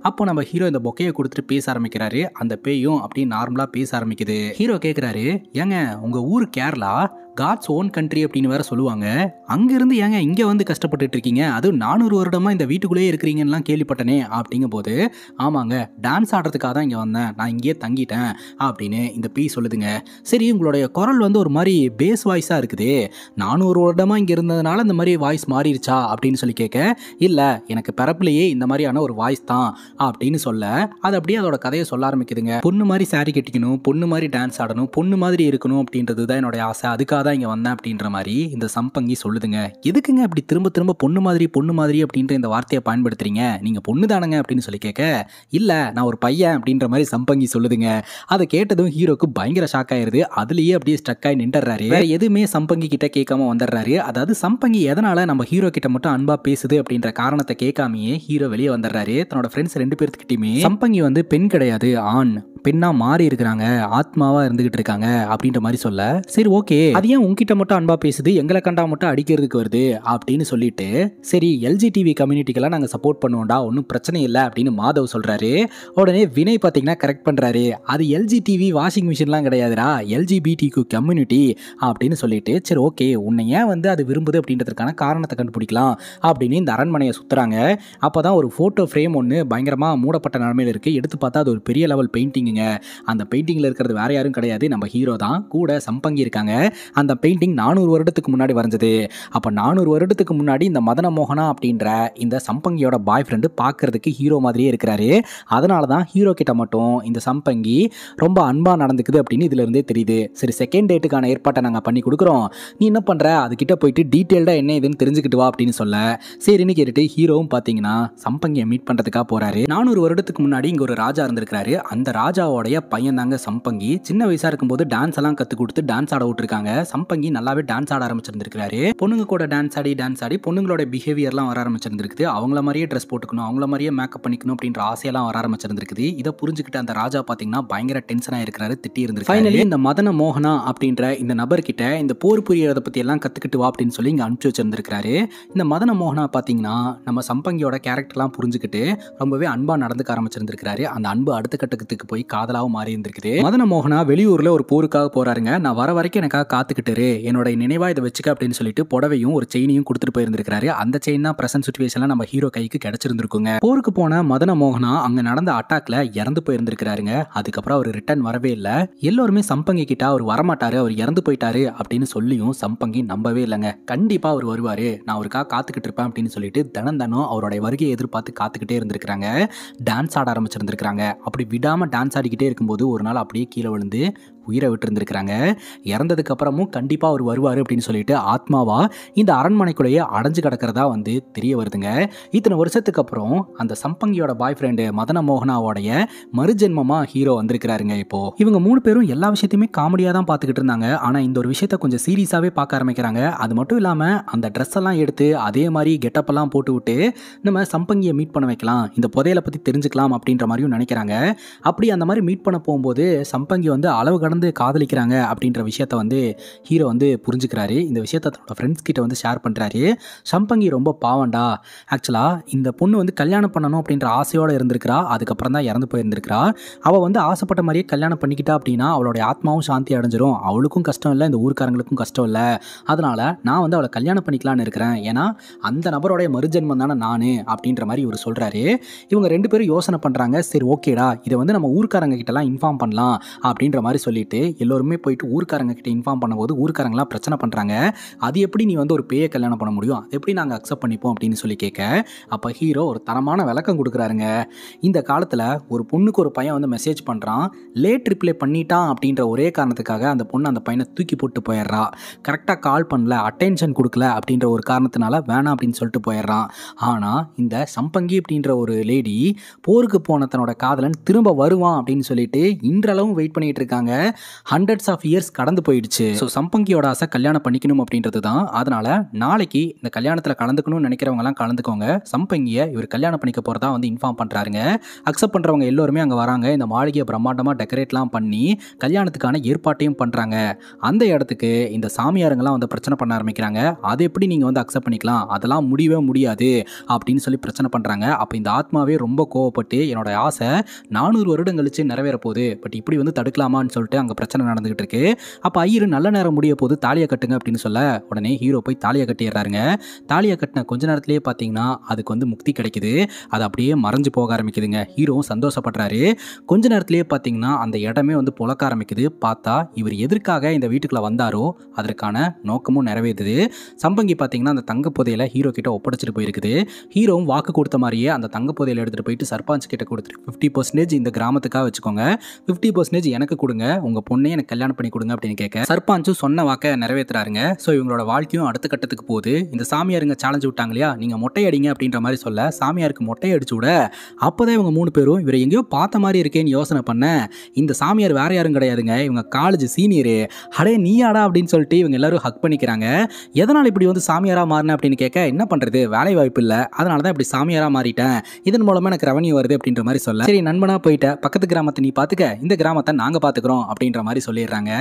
[SPEAKER 1] அப்போ நம்ம ஹீரோ இந்த பொக்கையை கொடுத்துட்டு பேச ஆரம்பிக்கிறாரு அந்த பேயும் அப்படி நார்மலாக பேச ஆரம்பிக்குது ஹீரோ கேட்குறாரு ஏங்க உங்கள் ஊர் கேரளா காட்ஸ் ஓன் கண்ட்ரி அப்படின்னு வேற சொல்லுவாங்க அங்கேருந்து ஏங்க இங்கே வந்து கஷ்டப்பட்டுட்டு இருக்கீங்க அதுவும் நானூறு வருடமாக இந்த வீட்டுக்குள்ளேயே இருக்கிறீங்கலாம் கேள்விப்பட்டனே அப்படிங்கும் போது ஆமாங்க டான்ஸ் ஆடுறதுக்காக தான் இங்கே வந்தேன் நான் இங்கேயே தங்கிட்டேன் அப்படின்னு இந்த பி சொல்லுதுங்க சரி உங்களுடைய குரல் வந்து ஒரு மாதிரி பேஸ் வாய்ஸாக இருக்குது நானூறு வருடமாக இங்கே இருந்ததுனால இந்த மாதிரி வாய்ஸ் மாறிடுச்சா அப்படின்னு சொல்லி கேட்க இல்லை எனக்கு பிறப்புலையே இந்த மாதிரியான ஒரு வாய்ஸ் தான் அப்படின்னு சொல்ல அது அப்படியே அதோட கதையை சொல்ல ஆரம்பிக்குதுங்க பொண்ணு மாதிரி சாரி கட்டிக்கணும் பொண்ணு மாதிரி டான்ஸ் ஆடணும் பொண்ணு மாதிரி இருக்கணும் அப்படின்றது தான் என்னுடைய ஆசை அதுக்காக தான் இங்கே வந்தேன் அப்படின்ற மாதிரி இந்த சம்பங்கி சொல்லுதுங்க எதுக்குங்க இப்படி திரும்ப திரும்ப பொண்ணு மாதிரி பொண்ணு மாதிரி அப்படின்ற இந்த வார்த்தையை பயன்படுத்துறீங்க நீங்கள் பொண்ணு தானங்க அப்படின்னு சொல்லி கேட்க இல்லை நான் ஒரு பையன் அப்படின்ற மாதிரி சம்பங்கி சொல்லுதுங்க அதை கேட்டதும் ஹீரோக்கு பயங்கர ஷாக் ஆயிருது அதுலேயே அப்படியே ஸ்ட்ரக் ஆகி நின்றுறாரு வேற எதுவுமே சம்பங்கி கிட்ட கேட்காம வந்துடுறாரு அதாவது சம்பங்கி எதனால நம்ம ஹீரோ கிட்ட மட்டும் அன்பா பேசுது அப்படின்ற காரணத்தை கேட்காமயே ஹீரோ வெளியே வந்துடுறாரு தன்னோட ஃப்ரெண்ட்ஸ் ரெண்டு பேர்த்துக்கிட்டையுமே சம்பங்கி வந்து பெண் கிடையாது ஆண் பெண்ணா மாறி இருக்கிறாங்க ஆத்மாவா இருந்துகிட்டு இருக்காங்க அப்படின்ற மாதிரி சொல்ல சரி ஓகே அது ஏன் உங்ககிட்ட மட்டும் அன்பா பேசுது எங்களை கண்டா மட்டும் அடிக்கிறதுக்கு வருது அப்படின்னு சொல்லிட்டு சரி எல்ஜி டிவி கம்யூனிட்டிக்கெல்லாம் நாங்கள் சப்போர்ட் பண்ணுவோம்டா ஒன்றும் பிரச்சனை இல்லை அப்படின்னு மாதவ் சொல்கிறாரு உடனே வினய் பார்த்தீங்கன்னா கரெக்ட் பண்ணுறாரு அது எல்ஜி டிவி வாஷிங் மிஷின்லாம் கிடையாதுடா எல்ஜி பிடிக்கு கம்யூனிட்டி அப்படின்னு சொல்லிட்டு சரி ஓகே உன்னை ஏன் வந்து அது விரும்புது அப்படின்றதுக்கான காரணத்தை கண்டுபிடிக்கலாம் அப்படின்னு இந்த அரண்மனையை சுற்றுறாங்க அப்போ தான் ஒரு ஃபோட்டோ ஃப்ரேம் ஒன்று பயங்கரமாக மூடப்பட்ட நிலமையில் இருக்குது எடுத்து பார்த்தா அது ஒரு பெரிய லெவல் பெயிண்டிங்குங்க அந்த பெயிண்டிங்கில் இருக்கிறது வேறு யாரும் கிடையாது நம்ம ஹீரோ தான் கூட சம்பங்கி இருக்காங்க அந்த பெயிண்டிங் நானூறு வருடத்துக்கு முன்னாடி வரைஞ்சது அப்போ நானூறு வருடத்துக்கு முன்னாடி இந்த மதன மோகனா அப்படின்ற இந்த சம்பங்கியோட பாய் ஃப்ரெண்டு பார்க்குறதுக்கு ஹீரோ மாதிரியே இருக்கிறாரு அதனால தான் ஹீரோ கிட்ட மட்டும் இந்த சம்பங்கி ரொம்ப அன்பாக நடந்துக்குது அப்படின்னு இதுலேருந்தே தெரியுது சரி செகண்ட் டேட்டுக்கான ஏற்பாட்டை நாங்கள் பண்ணி கொடுக்குறோம் நீ என்ன பண்ணுற அதுக்கிட்ட போயிட்டு டீட்டெயில்டாக என்ன இதுன்னு தெரிஞ்சுக்கிட்டு வா அப்படின்னு சொல்ல சரின்னு கேட்டுட்டு ஹீரோவும் பார்த்தீங்கன்னா சம்பங்கியை மீட் பண்ணுறதுக்காக போகிறாரு நானூறு வருடத்துக்கு முன்னாடி இங்கே ஒரு ராஜா இருந்திருக்கிறாரு அந்த ராஜாவோடைய பையன் தாங்க சம்பங்கி சின்ன வயசாக இருக்கும்போது டான்ஸ் எல்லாம் கற்றுக் கொடுத்து டான்ஸ் ஆட விட்டுருக்காங்க சம்பங்கி நல்லாவே டான்ஸ் ஆட ஆரம்பிச்சிருந்திருக்காரு பொண்ணுங்க கூட டான்ஸ் ஆடி டான்ஸ் ஆடி பொண்ணுங்களோட பிஹேவியர்லாம் வர ஆரம்பிச்சிருந்திருக்கு அவங்கள மாதிரியே ட்ரெஸ் போட்டுக்கணும் அவங்கள மாதிரியே மேக்கப் பண்ணிக்கணும் அப்படின்ற ஆசையெல்லாம் வர ஆரம்பிச்சிருந்திருக்கு இதை புரிஞ்சுக்கிட்டு அந்த ராஜா பாத்தீங்கன்னா பயங்கர டென்ஷனாக இருக்கிறாரு திட்டி இருந்திருக்கு இந்த மதன மோகனா அப்படின்ற இந்த நபர்கிட்ட இந்த போர் புரியறதை பத்தி எல்லாம் கற்றுக்கிட்டு வா அப்படின்னு சொல்லி இங்கே அனுப்பிச்சு வச்சிருந்திருக்காரு இந்த மதன மோகனா பார்த்தீங்கன்னா நம்ம சம்பங்கியோட கேரக்டர்லாம் புரிஞ்சுக்கிட்டு ரொம்பவே அன்பாக நடந்துக்க ஆரம்பிச்சிருந்திருக்காரு அந்த அன்பு அடுத்த கட்டத்துக்கு போய் காதலாவும் மாறி இருந்திருக்குது மதன மோகனா வெளியூரில் ஒரு போருக்காக போகிறாருங்க நான் வர வரைக்கும் எனக்காக காத்துக்கிட்டு பார்த்துக்கிட்டு என்னோட நினைவாக இதை வச்சுக்க அப்படின்னு சொல்லிட்டு புடவையும் ஒரு செயினையும் கொடுத்துட்டு போயிருந்திருக்காரு அந்த செயின் தான் பிரசன்ட் சுச்சுவேஷன்ல நம்ம ஹீரோ கைக்கு கிடைச்சிருந்திருக்குங்க போருக்கு போன மதன மோகனா அங்க நடந்த அட்டாக்ல இறந்து போயிருந்திருக்காருங்க அதுக்கப்புறம் அவர் ரிட்டர்ன் வரவே இல்லை எல்லோருமே சம்பங்கி கிட்ட அவர் வரமாட்டாரு அவர் இறந்து போயிட்டாரு அப்படின்னு சொல்லியும் சம்பங்கி நம்பவே இல்லைங்க கண்டிப்பா அவர் வருவாரு நான் அவருக்காக காத்துக்கிட்டு இருப்பேன் அப்படின்னு சொல்லிட்டு தினம் தினம் அவருடைய வருகையை எதிர்பார்த்து காத்துக்கிட்டே இருந்திருக்காங்க டான்ஸ் ஆட ஆரம்பிச்சிருந்திருக்காங்க அப்படி விடாம டான்ஸ் ஆடிக்கிட்டே இருக்கும்போது ஒரு நாள் அப்படியே கீழே விழுந்து உயிரை விட்டுருந்துருக்கிறாங்க இறந்ததுக்கப்புறமும் கண்டிப்பாக அவர் வருவார் அப்படின்னு சொல்லிட்டு ஆத்மாவா இந்த அரண்மனைக்குள்ளேயே அடைஞ்சு கிடக்கிறதா வந்து தெரிய வருதுங்க இத்தனை வருஷத்துக்கு அப்புறம் அந்த சம்பங்கியோட பாய் ஃப்ரெண்டு மதன மோகனாவோடைய மறுஜென்மமாக ஹீரோ வந்திருக்கிறாருங்க இப்போ இவங்க மூணு பேரும் எல்லா விஷயத்தையுமே காமெடியாக தான் பார்த்துக்கிட்டு இருந்தாங்க ஆனால் இந்த ஒரு விஷயத்த கொஞ்சம் சீரியஸாகவே பார்க்க ஆரம்பிக்கிறாங்க அது மட்டும் இல்லாமல் அந்த ட்ரெஸ் எல்லாம் எடுத்து அதே மாதிரி கெட்டப்பெல்லாம் போட்டு விட்டு நம்ம சம்பங்கியை மீட் பண்ண வைக்கலாம் இந்த புதையலை பற்றி தெரிஞ்சுக்கலாம் அப்படின்ற மாதிரியும் நினைக்கிறாங்க அப்படி அந்த மாதிரி மீட் பண்ண போகும்போது சம்பங்கி வந்து அளவு கடந்த வந்து காதலிக்கிறாங்க அப்படின்ற விஷயத்த வந்து ஹீரோ வந்து புரிஞ்சுக்கிறாரு இந்த விஷயத்த தன்னோட ஃப்ரெண்ட்ஸ் கிட்ட வந்து ஷேர் பண்ணுறாரு சம்பங்கி ரொம்ப பாவண்டா ஆக்சுவலாக இந்த பொண்ணு வந்து கல்யாணம் பண்ணணும் அப்படின்ற ஆசையோடு இருந்திருக்கிறா அதுக்கப்புறம் தான் இறந்து போயிருந்திருக்கிறா அவள் வந்து ஆசைப்பட்ட மாதிரியே கல்யாணம் பண்ணிக்கிட்டா அப்படின்னா அவளுடைய ஆத்மாவும் சாந்தி அடைஞ்சிரும் அவளுக்கும் கஷ்டம் இல்லை இந்த ஊருக்காரங்களுக்கும் கஷ்டம் இல்லை அதனால் நான் வந்து அவளை கல்யாணம் பண்ணிக்கலான்னு இருக்கிறேன் ஏன்னா அந்த நபரோடைய மறுஜென்மம் தானே நான் அப்படின்ற மாதிரி இவர் சொல்கிறாரு இவங்க ரெண்டு பேரும் யோசனை பண்ணுறாங்க சரி ஓகேடா இதை வந்து நம்ம ஊருக்காரங்க கிட்டலாம் இன்ஃபார்ம் பண்ணலாம் அப்படின்ற மாதிரி சொல்லிட்டு சொல்லிட்டு எல்லோருமே போயிட்டு ஊர்க்காரங்க கிட்ட இன்ஃபார்ம் பண்ணும்போது ஊர்க்காரங்களாம் பிரச்சனை பண்ணுறாங்க அது எப்படி நீ வந்து ஒரு பேயை கல்யாணம் பண்ண முடியும் அது எப்படி நாங்கள் அக்செப்ட் பண்ணிப்போம் அப்படின்னு சொல்லி கேட்க அப்போ ஹீரோ ஒரு தரமான விளக்கம் கொடுக்குறாருங்க இந்த காலத்தில் ஒரு பொண்ணுக்கு ஒரு பையன் வந்து மெசேஜ் பண்ணுறான் லேட் ரிப்ளை பண்ணிட்டான் அப்படின்ற ஒரே காரணத்துக்காக அந்த பொண்ணு அந்த பையனை தூக்கி போட்டு போயிடுறா கரெக்டாக கால் பண்ணல அட்டென்ஷன் கொடுக்கல அப்படின்ற ஒரு காரணத்தினால வேணாம் அப்படின்னு சொல்லிட்டு போயிடுறான் ஆனால் இந்த சம்பங்கி அப்படின்ற ஒரு லேடி போருக்கு போனத்தனோட காதலன் திரும்ப வருவான் அப்படின்னு சொல்லிட்டு இன்றளவும் வெயிட் பண்ணிகிட்டு இருக்காங்க ஹண்ட்ரட்ஸ் ஆஃப் இயர்ஸ் கடந்து போயிடுச்சு ஸோ சம்பங்கியோட ஆசை கல்யாணம் பண்ணிக்கணும் அப்படின்றது தான் அதனால் நாளைக்கு இந்த கல்யாணத்தில் கலந்துக்கணும்னு நினைக்கிறவங்கலாம் கலந்துக்கோங்க சம்பங்கியை இவர் கல்யாணம் பண்ணிக்க போகிறதா வந்து இன்ஃபார்ம் பண்ணுறாருங்க அக்செப்ட் பண்ணுறவங்க எல்லோருமே அங்கே வராங்க இந்த மாளிகையை பிரம்மாண்டமாக டெக்கரேட்லாம் பண்ணி கல்யாணத்துக்கான ஏற்பாட்டையும் பண்ணுறாங்க அந்த இடத்துக்கு இந்த சாமியாருங்கெல்லாம் வந்து பிரச்சனை பண்ண ஆரம்பிக்கிறாங்க அதை எப்படி நீங்கள் வந்து அக்செப்ட் பண்ணிக்கலாம் அதெல்லாம் முடியவே முடியாது அப்படின்னு சொல்லி பிரச்சனை பண்ணுறாங்க அப்போ இந்த ஆத்மாவே ரொம்ப கோவப்பட்டு என்னோட ஆசை நானூறு வருடம் கழிச்சு நிறைவேற போகுது பட் இப்படி வந்து தடுக்கலாமான்னு சொல்லிட்டு அங்கே பிரச்சனை நடந்துகிட்டு இருக்கு அப்போ ஐயரு நல்ல நேரம் முடிய போது தாலியை கட்டுங்க அப்படின்னு சொல்ல உடனே ஹீரோ போய் தாலியை கட்டிடுறாருங்க தாலியை கட்டின கொஞ்ச நேரத்திலேயே பார்த்தீங்கன்னா அதுக்கு வந்து முக்தி கிடைக்குது அது அப்படியே மறைஞ்சு போக ஆரம்பிக்குதுங்க ஹீரோவும் சந்தோஷப்படுறாரு கொஞ்ச நேரத்திலேயே பார்த்தீங்கன்னா அந்த இடமே வந்து புழக்க ஆரம்பிக்குது பார்த்தா இவர் எதற்காக இந்த வீட்டுக்குள்ளே வந்தாரோ அதற்கான நோக்கமும் நிறைவேறுது சம்பங்கி பார்த்தீங்கன்னா அந்த தங்க புதையில ஹீரோ கிட்ட ஒப்படைச்சிட்டு போயிருக்குது ஹீரோவும் வாக்கு கொடுத்த மாதிரியே அந்த தங்க புதையில எடுத்துகிட்டு போயிட்டு சர்பஞ்ச் கிட்ட கொடுத்துட்டு ஃபிஃப்டி பர்சன்டேஜ் இந்த கிராமத்துக்காக வச்சுக்கோங்க ஃபிஃப்டி பர்சன்டேஜ் எனக்கு கொடுங்க உங்கள் பொண்ணையும் எனக்கு கல்யாணம் பண்ணி கொடுங்க அப்படின்னு கேட்க சர்பாஞ்சு சொன்ன வாக்க நிறைவேற்றுறாருங்க ஸோ இவங்களோட வாழ்க்கையும் அடுத்த கட்டத்துக்கு போகுது இந்த சாமியாருங்க சேலஞ்சு விட்டாங்க இல்லையா நீங்கள் மொட்டையடிங்க அப்படின்ற மாதிரி சொல்ல சாமியாருக்கு மொட்டை அடிச்சு விட அப்போதான் இவங்க மூணு பேரும் இவரை எங்கேயோ பார்த்த மாதிரி இருக்கேன்னு யோசனை பண்ண இந்த சாமியார் வேற யாரும் கிடையாதுங்க இவங்க காலேஜ் சீனியரு அடே நீயாடா அப்படின்னு சொல்லிட்டு இவங்க எல்லாரும் ஹக் பண்ணிக்கிறாங்க எதனால் இப்படி வந்து சாமியாராக மாறின அப்படின்னு கேட்க என்ன பண்ணுறது வேலை வாய்ப்பு இல்லை அதனால தான் இப்படி சாமியாராக மாறிட்டேன் இதன் மூலமாக எனக்கு ரெவன்யூ வருது அப்படின்ற மாதிரி சொல்ல சரி நண்பனாக போயிட்ட பக்கத்து கிராமத்தை நீ பார்த்துக்க இந்த கிராமத்தை நாங்கள் பார்த்துக்குறோம் அப்படின்ற மாதிரி சொல்லிடுறாங்க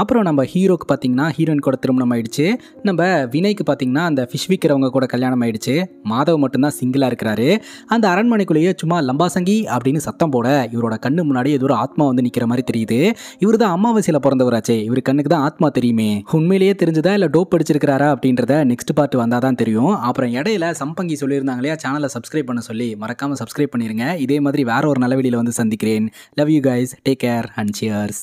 [SPEAKER 1] அப்புறம் நம்ம ஹீரோக்கு பார்த்தீங்கன்னா ஹீரோயின் கூட திருமணம் ஆயிடுச்சு நம்ம வினய்க்கு பார்த்தீங்கன்னா அந்த ஃபிஷ் விற்கிறவங்க கூட கல்யாணம் ஆயிடுச்சு மாதவ் மட்டும்தான் சிங்கிளாக இருக்கிறாரு அந்த அரண்மனைக்குள்ளேயே சும்மா லம்பாசங்கி அப்படின்னு சத்தம் போட இவரோட கண்ணு முன்னாடி ஏதோ ஒரு ஆத்மா வந்து நிற்கிற மாதிரி தெரியுது இவர் தான் அமாவாசையில் பிறந்தவராச்சே இவர் கண்ணுக்கு தான் ஆத்மா தெரியுமே உண்மையிலேயே தெரிஞ்சுதா இல்லை டோப் அடிச்சிருக்கிறாரா அப்படின்றத நெக்ஸ்ட் பார்ட் வந்தால் தான் தெரியும் அப்புறம் இடையில சம்பங்கி சொல்லியிருந்தாங்க இல்லையா சேனலை சப்ஸ்கிரைப் பண்ண சொல்லி மறக்காமல் சப்ஸ்கிரைப் பண்ணிடுங்க இதே மாதிரி வேற ஒரு நல்ல வெளியில் வந்து சந்திக்கிறேன் love you guys take care and cheers